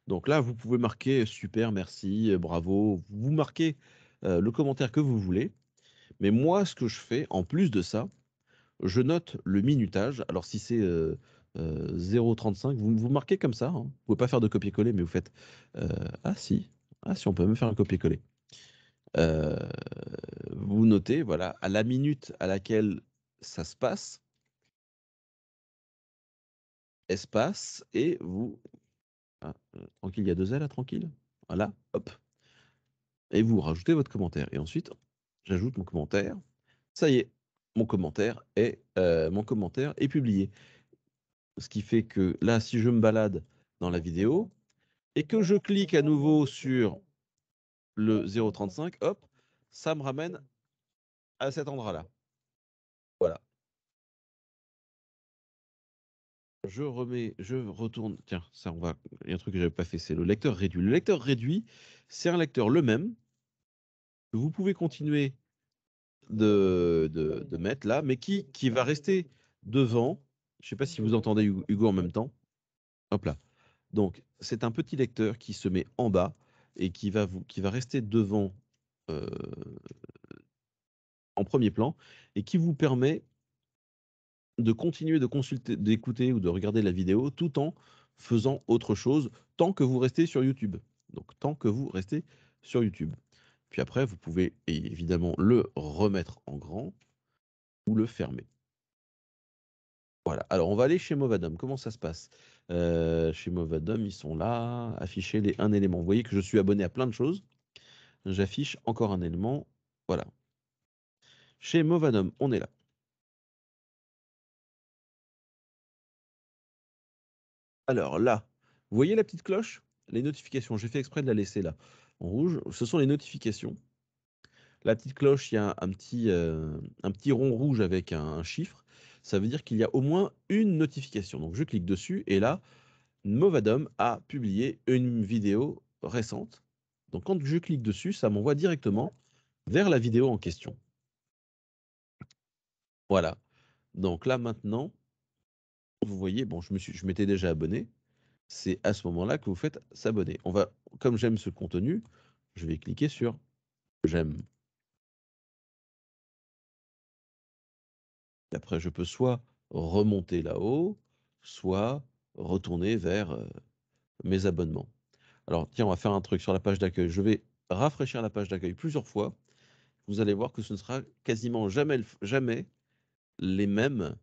[SPEAKER 2] Donc là, vous pouvez marquer super, merci, bravo. Vous marquez euh, le commentaire que vous voulez. Mais moi, ce que je fais, en plus de ça, je note le minutage. Alors si c'est 0,35, euh, euh, vous, vous marquez comme ça. Hein. Vous ne pouvez pas faire de copier-coller, mais vous faites... ah si, ah si, on peut même faire un copier-coller. Euh, vous notez, voilà, à la minute à laquelle ça se passe, espace, et vous... Ah, euh, tranquille, il y a deux ailes, hein, tranquille. Voilà, hop. Et vous rajoutez votre commentaire. Et ensuite, j'ajoute mon commentaire. Ça y est, mon commentaire est, euh, mon commentaire est publié. Ce qui fait que là, si je me balade dans la vidéo et que je clique à nouveau sur le 0,35, hop, ça me ramène à cet endroit-là. Voilà. Je remets, je retourne. Tiens, ça, on va. Il y a un truc que je n'avais pas fait, c'est le lecteur réduit. Le lecteur réduit, c'est un lecteur le même que vous pouvez continuer de, mettre là, mais qui, qui va rester devant. Je ne sais pas si vous entendez Hugo en même temps. Hop là. Donc, c'est un petit lecteur qui se met en bas et qui va, rester devant en premier plan et qui vous permet de continuer de consulter, d'écouter ou de regarder la vidéo tout en faisant autre chose tant que vous restez sur YouTube. Donc tant que vous restez sur YouTube. Puis après, vous pouvez évidemment le remettre en grand ou le fermer. Alors, on va aller chez Movadom. Comment ça se passe euh, Chez Movadom, ils sont là, afficher un élément. Vous voyez que je suis abonné à plein de choses. J'affiche encore un élément. Voilà. Chez Movadom, on est là. Alors là, vous voyez la petite cloche Les notifications. J'ai fait exprès de la laisser là, en rouge. Ce sont les notifications. La petite cloche, il y a un petit, euh, rond rouge avec un chiffre ça veut dire qu'il y a au moins une notification. Donc je clique dessus et là, Movadom a publié une vidéo récente. Donc quand je clique dessus, ça m'envoie directement vers la vidéo en question. Voilà. Donc là maintenant, vous voyez, bon, je m'étais déjà abonné. C'est à ce moment-là que vous faites s'abonner. On va, comme j'aime ce contenu, je vais cliquer sur j'aime. Après, je peux soit remonter là-haut, soit retourner vers euh, mes abonnements. Alors, tiens, on va faire un truc sur la page d'accueil. Je vais rafraîchir la page d'accueil plusieurs fois. Vous allez voir que ce ne sera quasiment jamais, jamais les mêmes,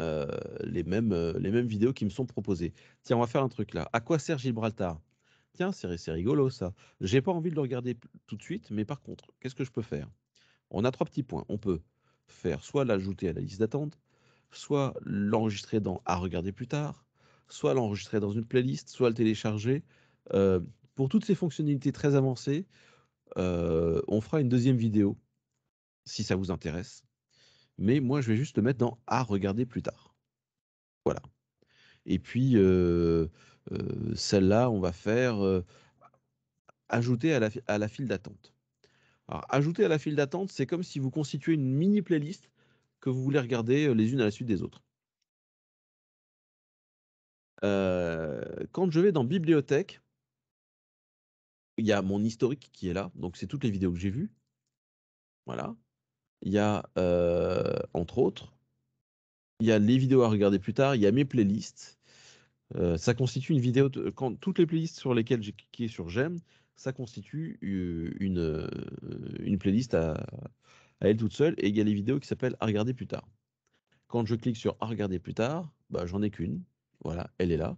[SPEAKER 2] euh, les, mêmes, euh, les mêmes vidéos qui me sont proposées. Tiens, on va faire un truc là. À quoi sert Gibraltar Tiens, c'est rigolo ça. J'ai pas envie de le regarder tout de suite, mais par contre, qu'est-ce que je peux faire On a trois petits points. On peut faire soit l'ajouter à la liste d'attente, soit l'enregistrer dans à regarder plus tard, soit l'enregistrer dans une playlist, soit le télécharger. Euh, pour toutes ces fonctionnalités très avancées, euh, on fera une deuxième vidéo si ça vous intéresse. Mais moi, je vais juste le mettre dans à regarder plus tard. Voilà. Et puis, euh, celle-là, on va faire ajouter à à la file d'attente. Alors, ajouter à la file d'attente, c'est comme si vous constituez une mini playlist que vous voulez regarder euh, les unes à la suite des autres. Euh, quand je vais dans bibliothèque, il y a mon historique qui est là, donc c'est toutes les vidéos que j'ai vues. Voilà. Il y a, euh, entre autres, il y a les vidéos à regarder plus tard, il y a mes playlists. ça constitue une vidéo. quand toutes les playlists sur lesquelles j'ai cliqué sur j'aime, ça constitue une, playlist à, elle toute seule et il y a les vidéos qui s'appellent à regarder plus tard. Quand je clique sur à regarder plus tard, bah, j'en ai qu'une. Voilà, elle est là.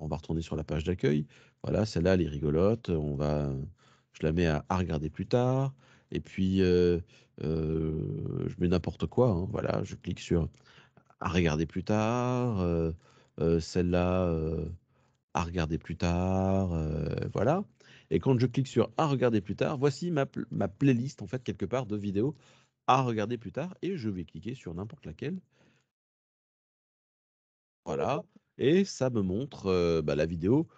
[SPEAKER 2] On va retourner sur la page d'accueil. Voilà, celle-là, elle est rigolote. On va, je la mets à, à regarder plus tard. Et puis, je mets n'importe quoi. Hein. Voilà, je clique sur à regarder plus tard. celle-là, à regarder plus tard. voilà. Et quand je clique sur à regarder plus tard, voici ma, playlist en fait quelque part de vidéos à regarder plus tard et je vais cliquer sur n'importe laquelle. Voilà, et ça me montre euh, bah, la vidéo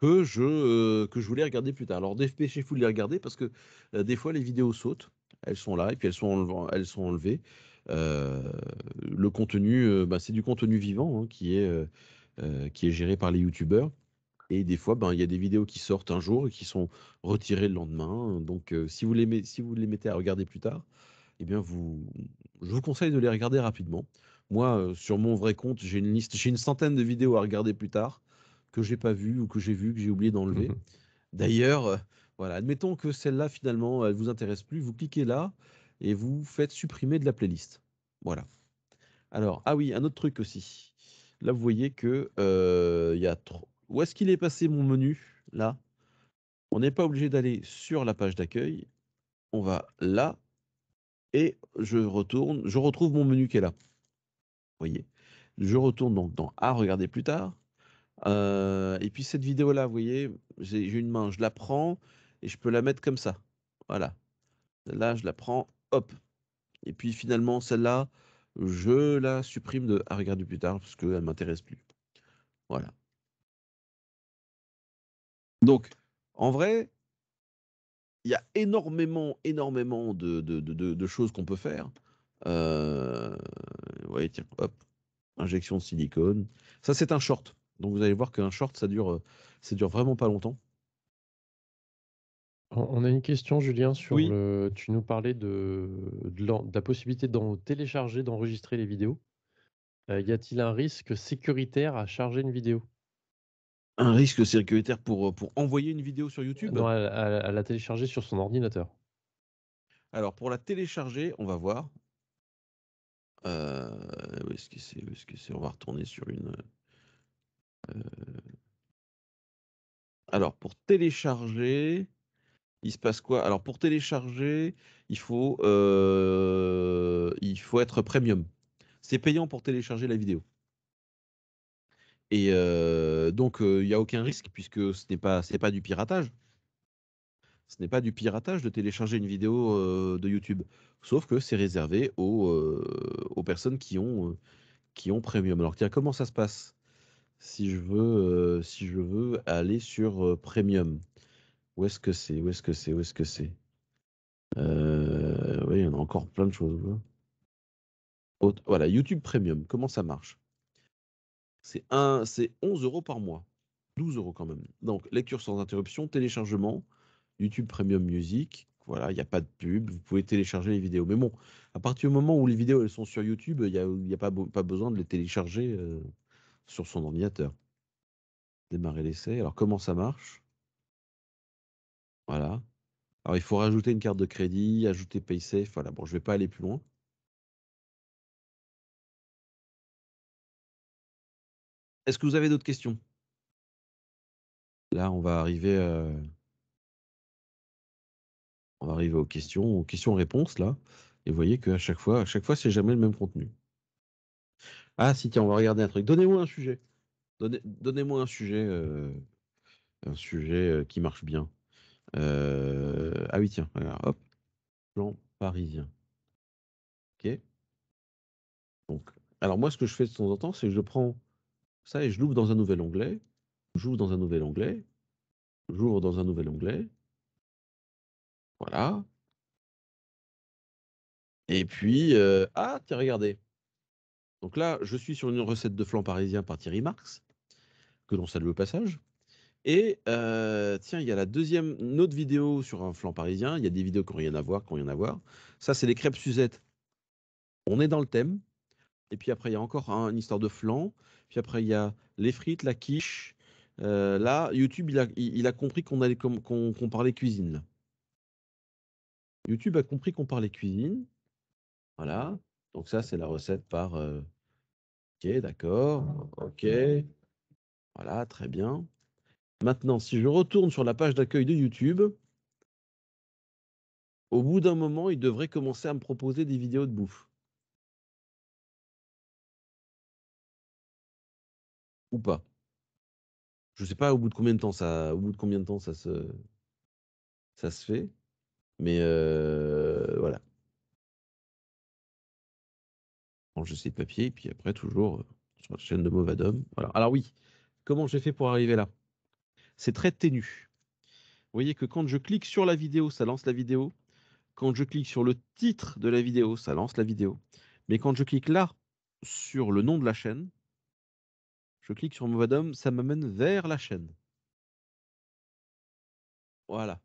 [SPEAKER 2] que je, euh, que je voulais regarder plus tard. Alors dépêchez-vous de les regarder parce que euh, des fois les vidéos sautent, elles sont là et puis elles sont, elles sont enlevées. le contenu, bah, c'est du contenu vivant hein, qui, est, qui est géré par les youtubeurs. Et des fois, ben, il y a des vidéos qui sortent un jour et qui sont retirées le lendemain. Hein. Donc, si, vous les si vous les mettez à regarder plus tard, eh bien, vous, je vous conseille de les regarder rapidement. Moi, sur mon vrai compte, j'ai une liste, j'ai une centaine de vidéos à regarder plus tard que j'ai pas vues ou que j'ai vues, que j'ai oublié mmh d'enlever. D'ailleurs, voilà, admettons que celle-là, finalement, elle vous intéresse plus. Vous cliquez là et vous faites supprimer de la playlist. Voilà. Alors, ah oui, un autre truc aussi. Là, vous voyez que il y a trop où est-ce qu'il est passé mon menu Là. On n'est pas obligé d'aller sur la page d'accueil. On va là et je retourne, je retrouve mon menu qui est là. Vous voyez. Je retourne donc dans A ah, regarder plus tard. Euh, et puis cette vidéo là, vous voyez, j'ai une main, je la prends et je peux la mettre comme ça. Voilà. Là, je la prends, hop. Et puis finalement, celle-là, je la supprime de A ah, regarder plus tard parce qu'elle ne m'intéresse plus. Voilà. Donc, en vrai, il y a énormément, énormément de, choses qu'on peut faire. Euh, injection de silicone. Ça, c'est un short.
[SPEAKER 1] Donc, vous allez voir qu'un short, ça dure, euh, ça dure vraiment pas longtemps. On a une question, Julien, sur Tu nous parlais de, la, possibilité d'en télécharger, d'enregistrer les vidéos. Euh, y a-t-il un risque sécuritaire à charger une vidéo
[SPEAKER 2] un risque sécuritaire pour, euh, pour
[SPEAKER 1] envoyer une vidéo sur YouTube Non,
[SPEAKER 2] à, la télécharger sur son ordinateur. Alors, pour la télécharger, on va voir. Euh, où est-ce que c'est ce que c'est On va retourner sur une. Euh, alors, pour télécharger, il se passe quoi Alors, pour télécharger, il faut, il faut être premium. C'est payant pour télécharger la vidéo. Et donc, il n'y a aucun risque puisque ce n'est pas, pas du piratage. Ce n'est pas du piratage de télécharger une vidéo de YouTube. Sauf que c'est réservé aux, aux, personnes qui ont, qui ont Premium. Alors, tiens, comment ça se passe si je, veux, si je veux aller sur Premium Où est-ce que c'est Où est-ce que c'est Où est-ce que c'est Oui, il y en a encore plein de choses. Hein. Voilà, YouTube Premium, comment ça marche c'est 11 euros par mois. 12 euros quand même. Donc, lecture sans interruption, téléchargement, YouTube Premium Music. Voilà, il n'y a pas de pub, vous pouvez télécharger les vidéos. Mais bon, à partir du moment où les vidéos sont sur YouTube, il n'y a, pas, besoin de les télécharger euh, sur son ordinateur. Démarrer l'essai. Alors, comment ça marche Voilà. Alors, il faut rajouter une carte de crédit, ajouter PaySafe. Voilà, bon, je ne vais pas aller plus loin.
[SPEAKER 3] Est-ce que vous avez d'autres questions
[SPEAKER 2] Là, on va arriver. Euh on va arriver aux questions, aux questions-réponses là, et vous voyez qu'à chaque fois, à chaque fois, c'est jamais le même contenu. Ah si tiens, on va regarder un truc. Donnez-moi un sujet. Donnez, moi un sujet, euh, un sujet euh, qui marche bien. Ah oui tiens, hop, plan parisien. Ok. Donc, alors moi, ce que je fais de temps en temps, c'est que je prends ça et je l'ouvre dans un nouvel onglet, j'ouvre dans un nouvel onglet, j'ouvre dans un nouvel onglet. Voilà. Et puis, euh, ah, tiens, regardez. Donc là, je suis sur une recette de flan parisien par Thierry Marx, que l'on salue au passage. Et euh, tiens, il y a la deuxième, une autre vidéo sur un flan parisien. Il y a des vidéos qui n'ont rien à voir, qui n'ont rien à voir. Ça, c'est les crêpes Suzette. On est dans le thème. Et puis après, il y a encore une histoire de flan. Puis après, il y a les frites, la quiche. Euh, là, YouTube, il a, compris qu'on parlait cuisine. YouTube a compris qu'on parlait cuisine. Voilà. Donc ça, c'est la recette par. Euh, ok, d'accord. Ok. Voilà, très bien. Maintenant, si je retourne sur la page d'accueil de YouTube, au bout d'un moment, il devrait commencer à me proposer des vidéos de bouffe. ou pas. Je sais pas au bout de combien de temps ça, au bout de combien de temps ça se, ça se fait, mais voilà. sais de papier et puis après toujours euh, sur la chaîne de mauvais Voilà. Alors oui, comment j'ai fait pour arriver là C'est très ténu. Vous voyez que quand je clique sur la vidéo, ça lance la vidéo. Quand je clique sur le titre de la vidéo, ça lance la vidéo. Mais quand je clique là, sur le nom de la chaîne, je clique sur Movadom, ça m'amène vers la chaîne. Voilà.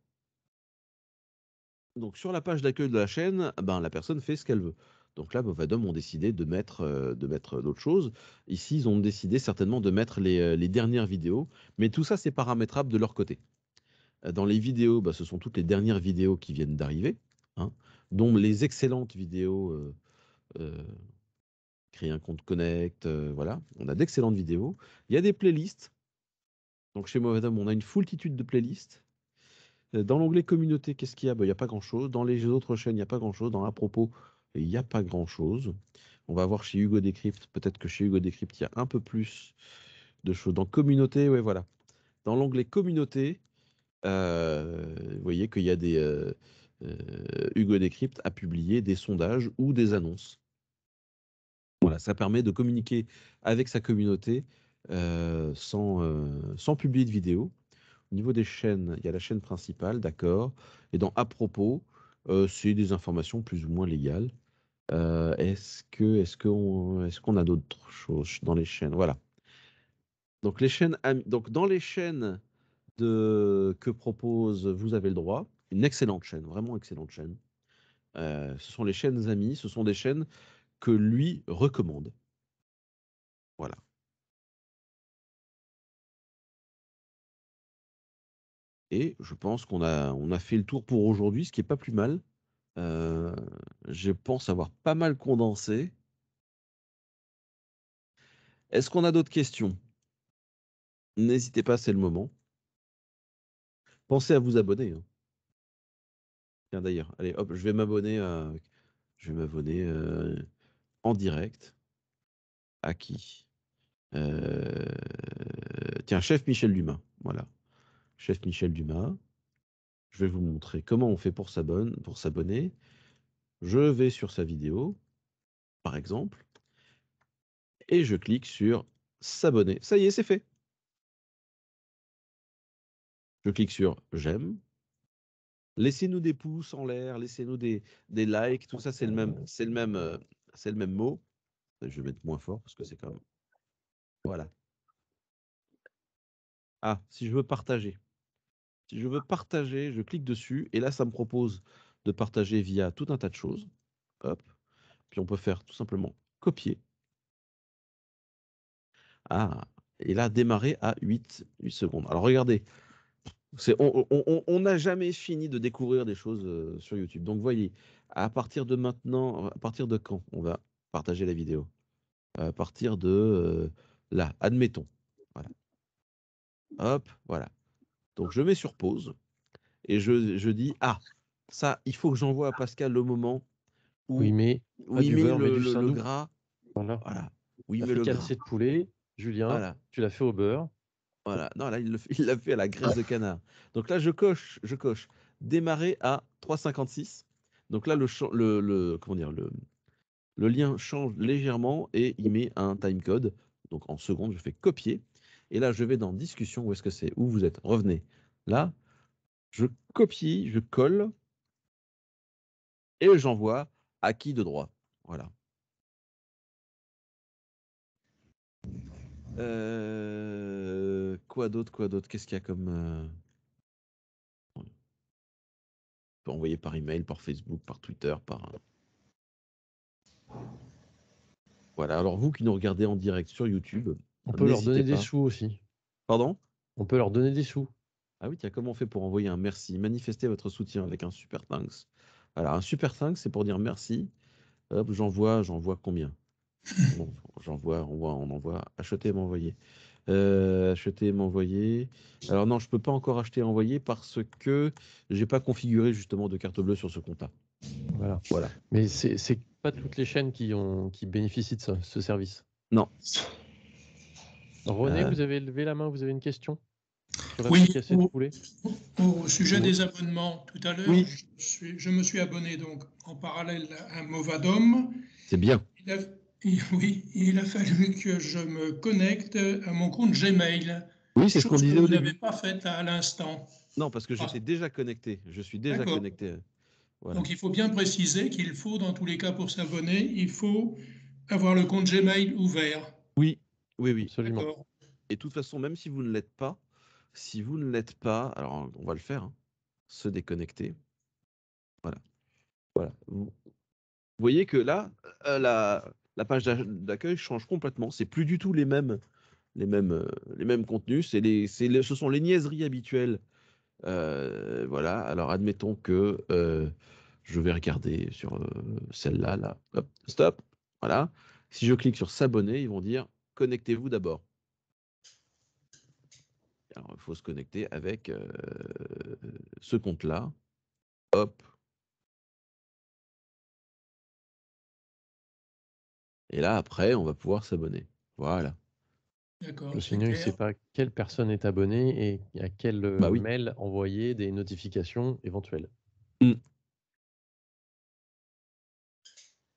[SPEAKER 2] Donc sur la page d'accueil de la chaîne, ben, la personne fait ce qu'elle veut. Donc là, Movadom ont décidé de mettre, euh, de mettre euh, d'autres choses. Ici, ils ont décidé certainement de mettre les, euh, les dernières vidéos, mais tout ça, c'est paramétrable de leur côté. Dans les vidéos, ben, ce sont toutes les dernières vidéos qui viennent d'arriver, hein, dont les excellentes vidéos créer un compte Connect, euh, voilà. On a d'excellentes vidéos. Il y a des playlists. Donc chez Movedom, on a une foultitude de playlists. Euh, dans l'onglet communauté, qu'est-ce qu'il y a ben, Il n'y a pas grand-chose. Dans les autres chaînes, il n'y a pas grand-chose. Dans à propos, il n'y a pas grand-chose. On va voir chez Hugo Decrypt. Peut-être que chez Hugo Decrypt, il y a un peu plus de choses. Dans communauté, oui, voilà. Dans l'onglet communauté, euh, vous voyez qu'il y a des... Hugo Decrypt a publié des sondages ou des annonces ça permet de communiquer avec sa communauté euh, sans, euh, sans, publier de vidéo. Au niveau des chaînes, il y a la chaîne principale, d'accord. Et dans À propos, euh, c'est des informations plus ou moins légales. est-ce que est-ce qu'on est-ce qu'on a d'autres choses dans les chaînes Voilà. Donc les chaînes donc dans les chaînes de que propose vous avez le droit, une excellente chaîne, vraiment excellente chaîne. ce sont les chaînes amis, ce sont des chaînes que lui recommande. Voilà. Et je pense qu'on a, on a fait le tour pour aujourd'hui, ce qui n'est pas plus mal. Euh, je pense avoir pas mal condensé. Est-ce qu'on a d'autres questions N'hésitez pas, c'est le moment. Pensez à vous abonner. Hein. Tiens d'ailleurs, allez, hop, je vais m'abonner à... Je vais m'abonner. Euh, en direct à qui euh, Tiens, chef Michel Dumas. Voilà. Chef Michel Dumas. Je vais vous montrer comment on fait pour s'abonner. Je vais sur sa vidéo, par exemple, et je clique sur s'abonner. Ça y est, c'est fait. Je clique sur j'aime. Laissez-nous des pouces en l'air, laissez-nous des, des, likes, tout ça, c'est le même, c'est le même, euh, c'est le même mot. Je vais mettre moins fort parce que c'est quand même. Voilà. Ah, si je veux partager. Si je veux partager, je clique dessus et là, ça me propose de partager via tout un tas de choses. Hop. Puis on peut faire tout simplement copier. Ah, et là, démarrer à 8, secondes. Alors regardez, on n'a jamais fini de découvrir des choses euh, sur YouTube. Donc voyez, à partir de maintenant, à partir de quand on va partager la vidéo À partir de là, admettons. Hop, voilà. Donc je mets sur pause et je, dis ah ça il faut que j'envoie à Pascal le moment où, il met,
[SPEAKER 1] le,
[SPEAKER 2] gras. Voilà.
[SPEAKER 1] il le gras. de poulet, Julien. Tu l'as fait au beurre.
[SPEAKER 2] Voilà. Non là il l'a fait à la graisse de canard. Donc là je coche, je coche. Démarrer à 3,56. Donc là, le, lien change légèrement et il met un timecode. Donc en seconde, je fais copier. Et là, je vais dans discussion. Où est-ce que c'est Où vous êtes Revenez. Là, je copie, je colle et j'envoie à qui de droit. Voilà. Euh, quoi d'autre Quoi d'autre Qu'est-ce qu'il y a comme. Euh, peut envoyer par email, par Facebook, par Twitter, par. Euh, voilà. Alors vous qui nous regardez en direct sur YouTube,
[SPEAKER 1] on peut leur donner des sous aussi.
[SPEAKER 2] Pardon On peut leur donner des sous. Ah oui, tiens, comment on fait pour envoyer un merci Manifestez votre soutien avec un super thanks. Alors, un super thanks, c'est pour dire merci. Hop, j'envoie, j'envoie combien [LAUGHS] J'envoie, on, on envoie, achetez, m'envoyer. Euh, acheter, m'envoyer. Alors non, je peux pas encore acheter et envoyer parce que j'ai pas configuré
[SPEAKER 1] justement de carte bleue sur ce compte Voilà. voilà. Mais c'est n'est pas toutes les chaînes qui, ont, qui bénéficient de ce, service. Non. René, euh. vous avez levé la main, vous avez une question oui, au sujet des abonnements, tout à l'heure, je, me suis abonné donc en parallèle à un Movadom. C'est bien. [LAUGHS] oui, il a fallu que je me connecte à mon compte Gmail. Oui, c'est ce qu'on disait. vous n'avez pas fait à l'instant.
[SPEAKER 2] Non, parce que j'étais ah. déjà connecté. Je suis déjà
[SPEAKER 1] connecté. Donc il faut bien préciser qu'il faut, dans tous les cas, pour s'abonner, il faut avoir le compte Gmail ouvert. Oui, oui, oui, absolument. Et de toute façon, même
[SPEAKER 2] si vous ne l'êtes pas, si vous ne l'êtes pas, alors on va le faire, hein, se déconnecter. Voilà. Voilà. Vous voyez que là, euh, la, la page d'accueil change complètement. C'est plus du tout les mêmes, les mêmes, euh, les mêmes contenus. C'est ce sont les niaiseries habituelles. Euh, voilà. Alors admettons que euh, je vais regarder sur celle-là. Là. stop. Voilà. Si je clique sur s'abonner, ils vont dire connectez-vous d'abord. Alors il faut se connecter avec ce compte-là. Hop. Et là, après, on va pouvoir s'abonner. Voilà.
[SPEAKER 1] Le seigneur ne sait pas quelle personne est abonnée et à quel euh, bah mail envoyer des notifications éventuelles. Mm.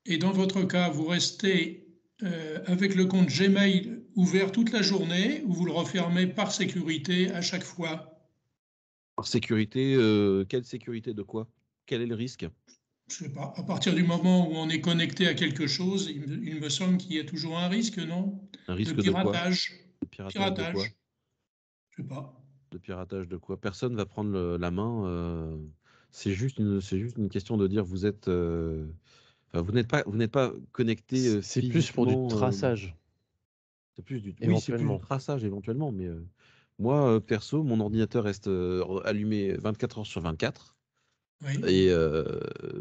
[SPEAKER 1] Et dans votre cas, vous restez euh, avec le compte Gmail ouvert toute la journée ou vous le refermez par sécurité à chaque fois
[SPEAKER 2] Par sécurité, euh, quelle sécurité de quoi Quel est le risque
[SPEAKER 1] je sais pas, à partir du moment où on est connecté à quelque chose, il me, semble qu'il y a toujours un risque, non
[SPEAKER 2] Un risque de piratage.
[SPEAKER 1] De, quoi piratage.
[SPEAKER 2] sais pas. De piratage de quoi Personne va prendre la main. Euh, c'est juste une, juste une question de dire vous êtes, euh, vous n'êtes pas, pas connecté. Euh, c'est plus pour du traçage. c'est plus du, oui, c'est plus du traçage éventuellement, mais moi perso, mon ordinateur reste allumé 24 heures sur 24. Et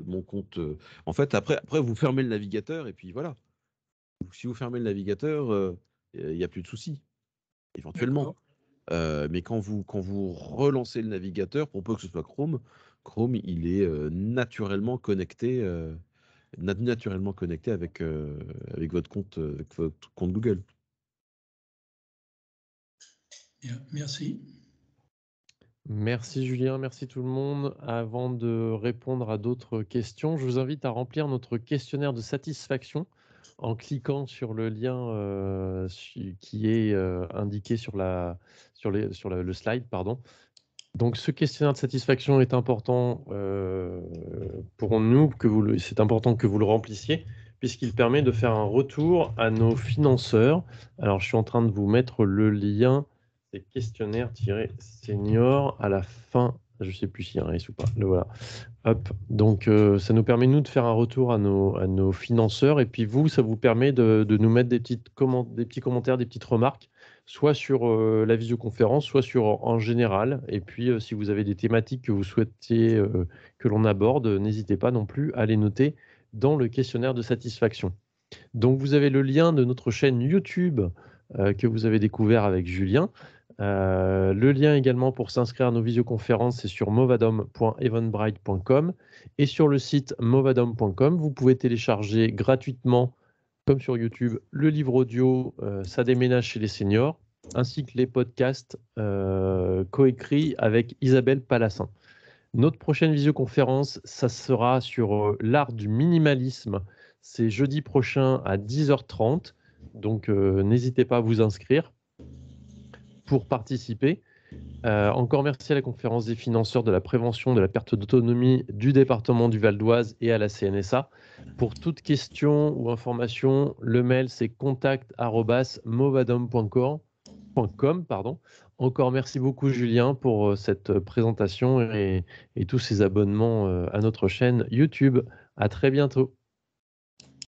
[SPEAKER 2] mon compte. en fait, après, après, vous fermez le navigateur et puis voilà. Si vous fermez le navigateur, il n'y a plus de soucis, éventuellement. mais quand vous, quand vous relancez le navigateur, pour peu que ce soit Chrome, Chrome, il est naturellement connecté. naturellement connecté avec, avec votre compte votre compte Google.
[SPEAKER 1] merci. Merci Julien, merci tout le monde. Avant de répondre à d'autres questions, je vous invite à remplir notre questionnaire de satisfaction en cliquant sur le lien euh, qui est euh, indiqué sur, le slide. Donc ce questionnaire de satisfaction est important euh, pour nous, c'est important que vous le remplissiez puisqu'il permet de faire un retour à nos financeurs. Alors je suis en train de vous mettre le lien c'est questionnaire-senior à la fin. Je sais plus s'il y a un S ou pas. Le voilà. Hop. Donc, euh, ça nous permet, nous, de faire un retour à nos, à nos financeurs. Et puis, vous, ça vous permet de, nous mettre des, petites des petits commentaires, des petites remarques, soit sur euh, la visioconférence, soit sur en général. Et puis, euh, si vous avez des thématiques que vous souhaitez que l'on aborde, n'hésitez pas non plus à les noter dans le questionnaire de satisfaction. Donc, vous avez le lien de notre chaîne YouTube que vous avez découvert avec Julien. Euh, le lien également pour s'inscrire à nos visioconférences, c'est sur movadom.evenbright.com. et sur le site movadom.com, vous pouvez télécharger gratuitement, comme sur YouTube, le livre audio euh, Ça déménage chez les seniors, ainsi que les podcasts euh, coécrits avec Isabelle Palassin. Notre prochaine visioconférence, ça sera sur l'art du minimalisme. C'est jeudi prochain à 10h30, donc n'hésitez pas à vous inscrire pour participer. Euh, encore merci à la conférence des financeurs de la prévention de la perte d'autonomie du département du Val d'Oise et à la CNSA. Pour toute question ou information, le mail c'est contact@movadom.com. Pardon. Encore merci beaucoup Julien pour euh, cette présentation et, et tous ces abonnements euh, à notre chaîne YouTube. À très bientôt.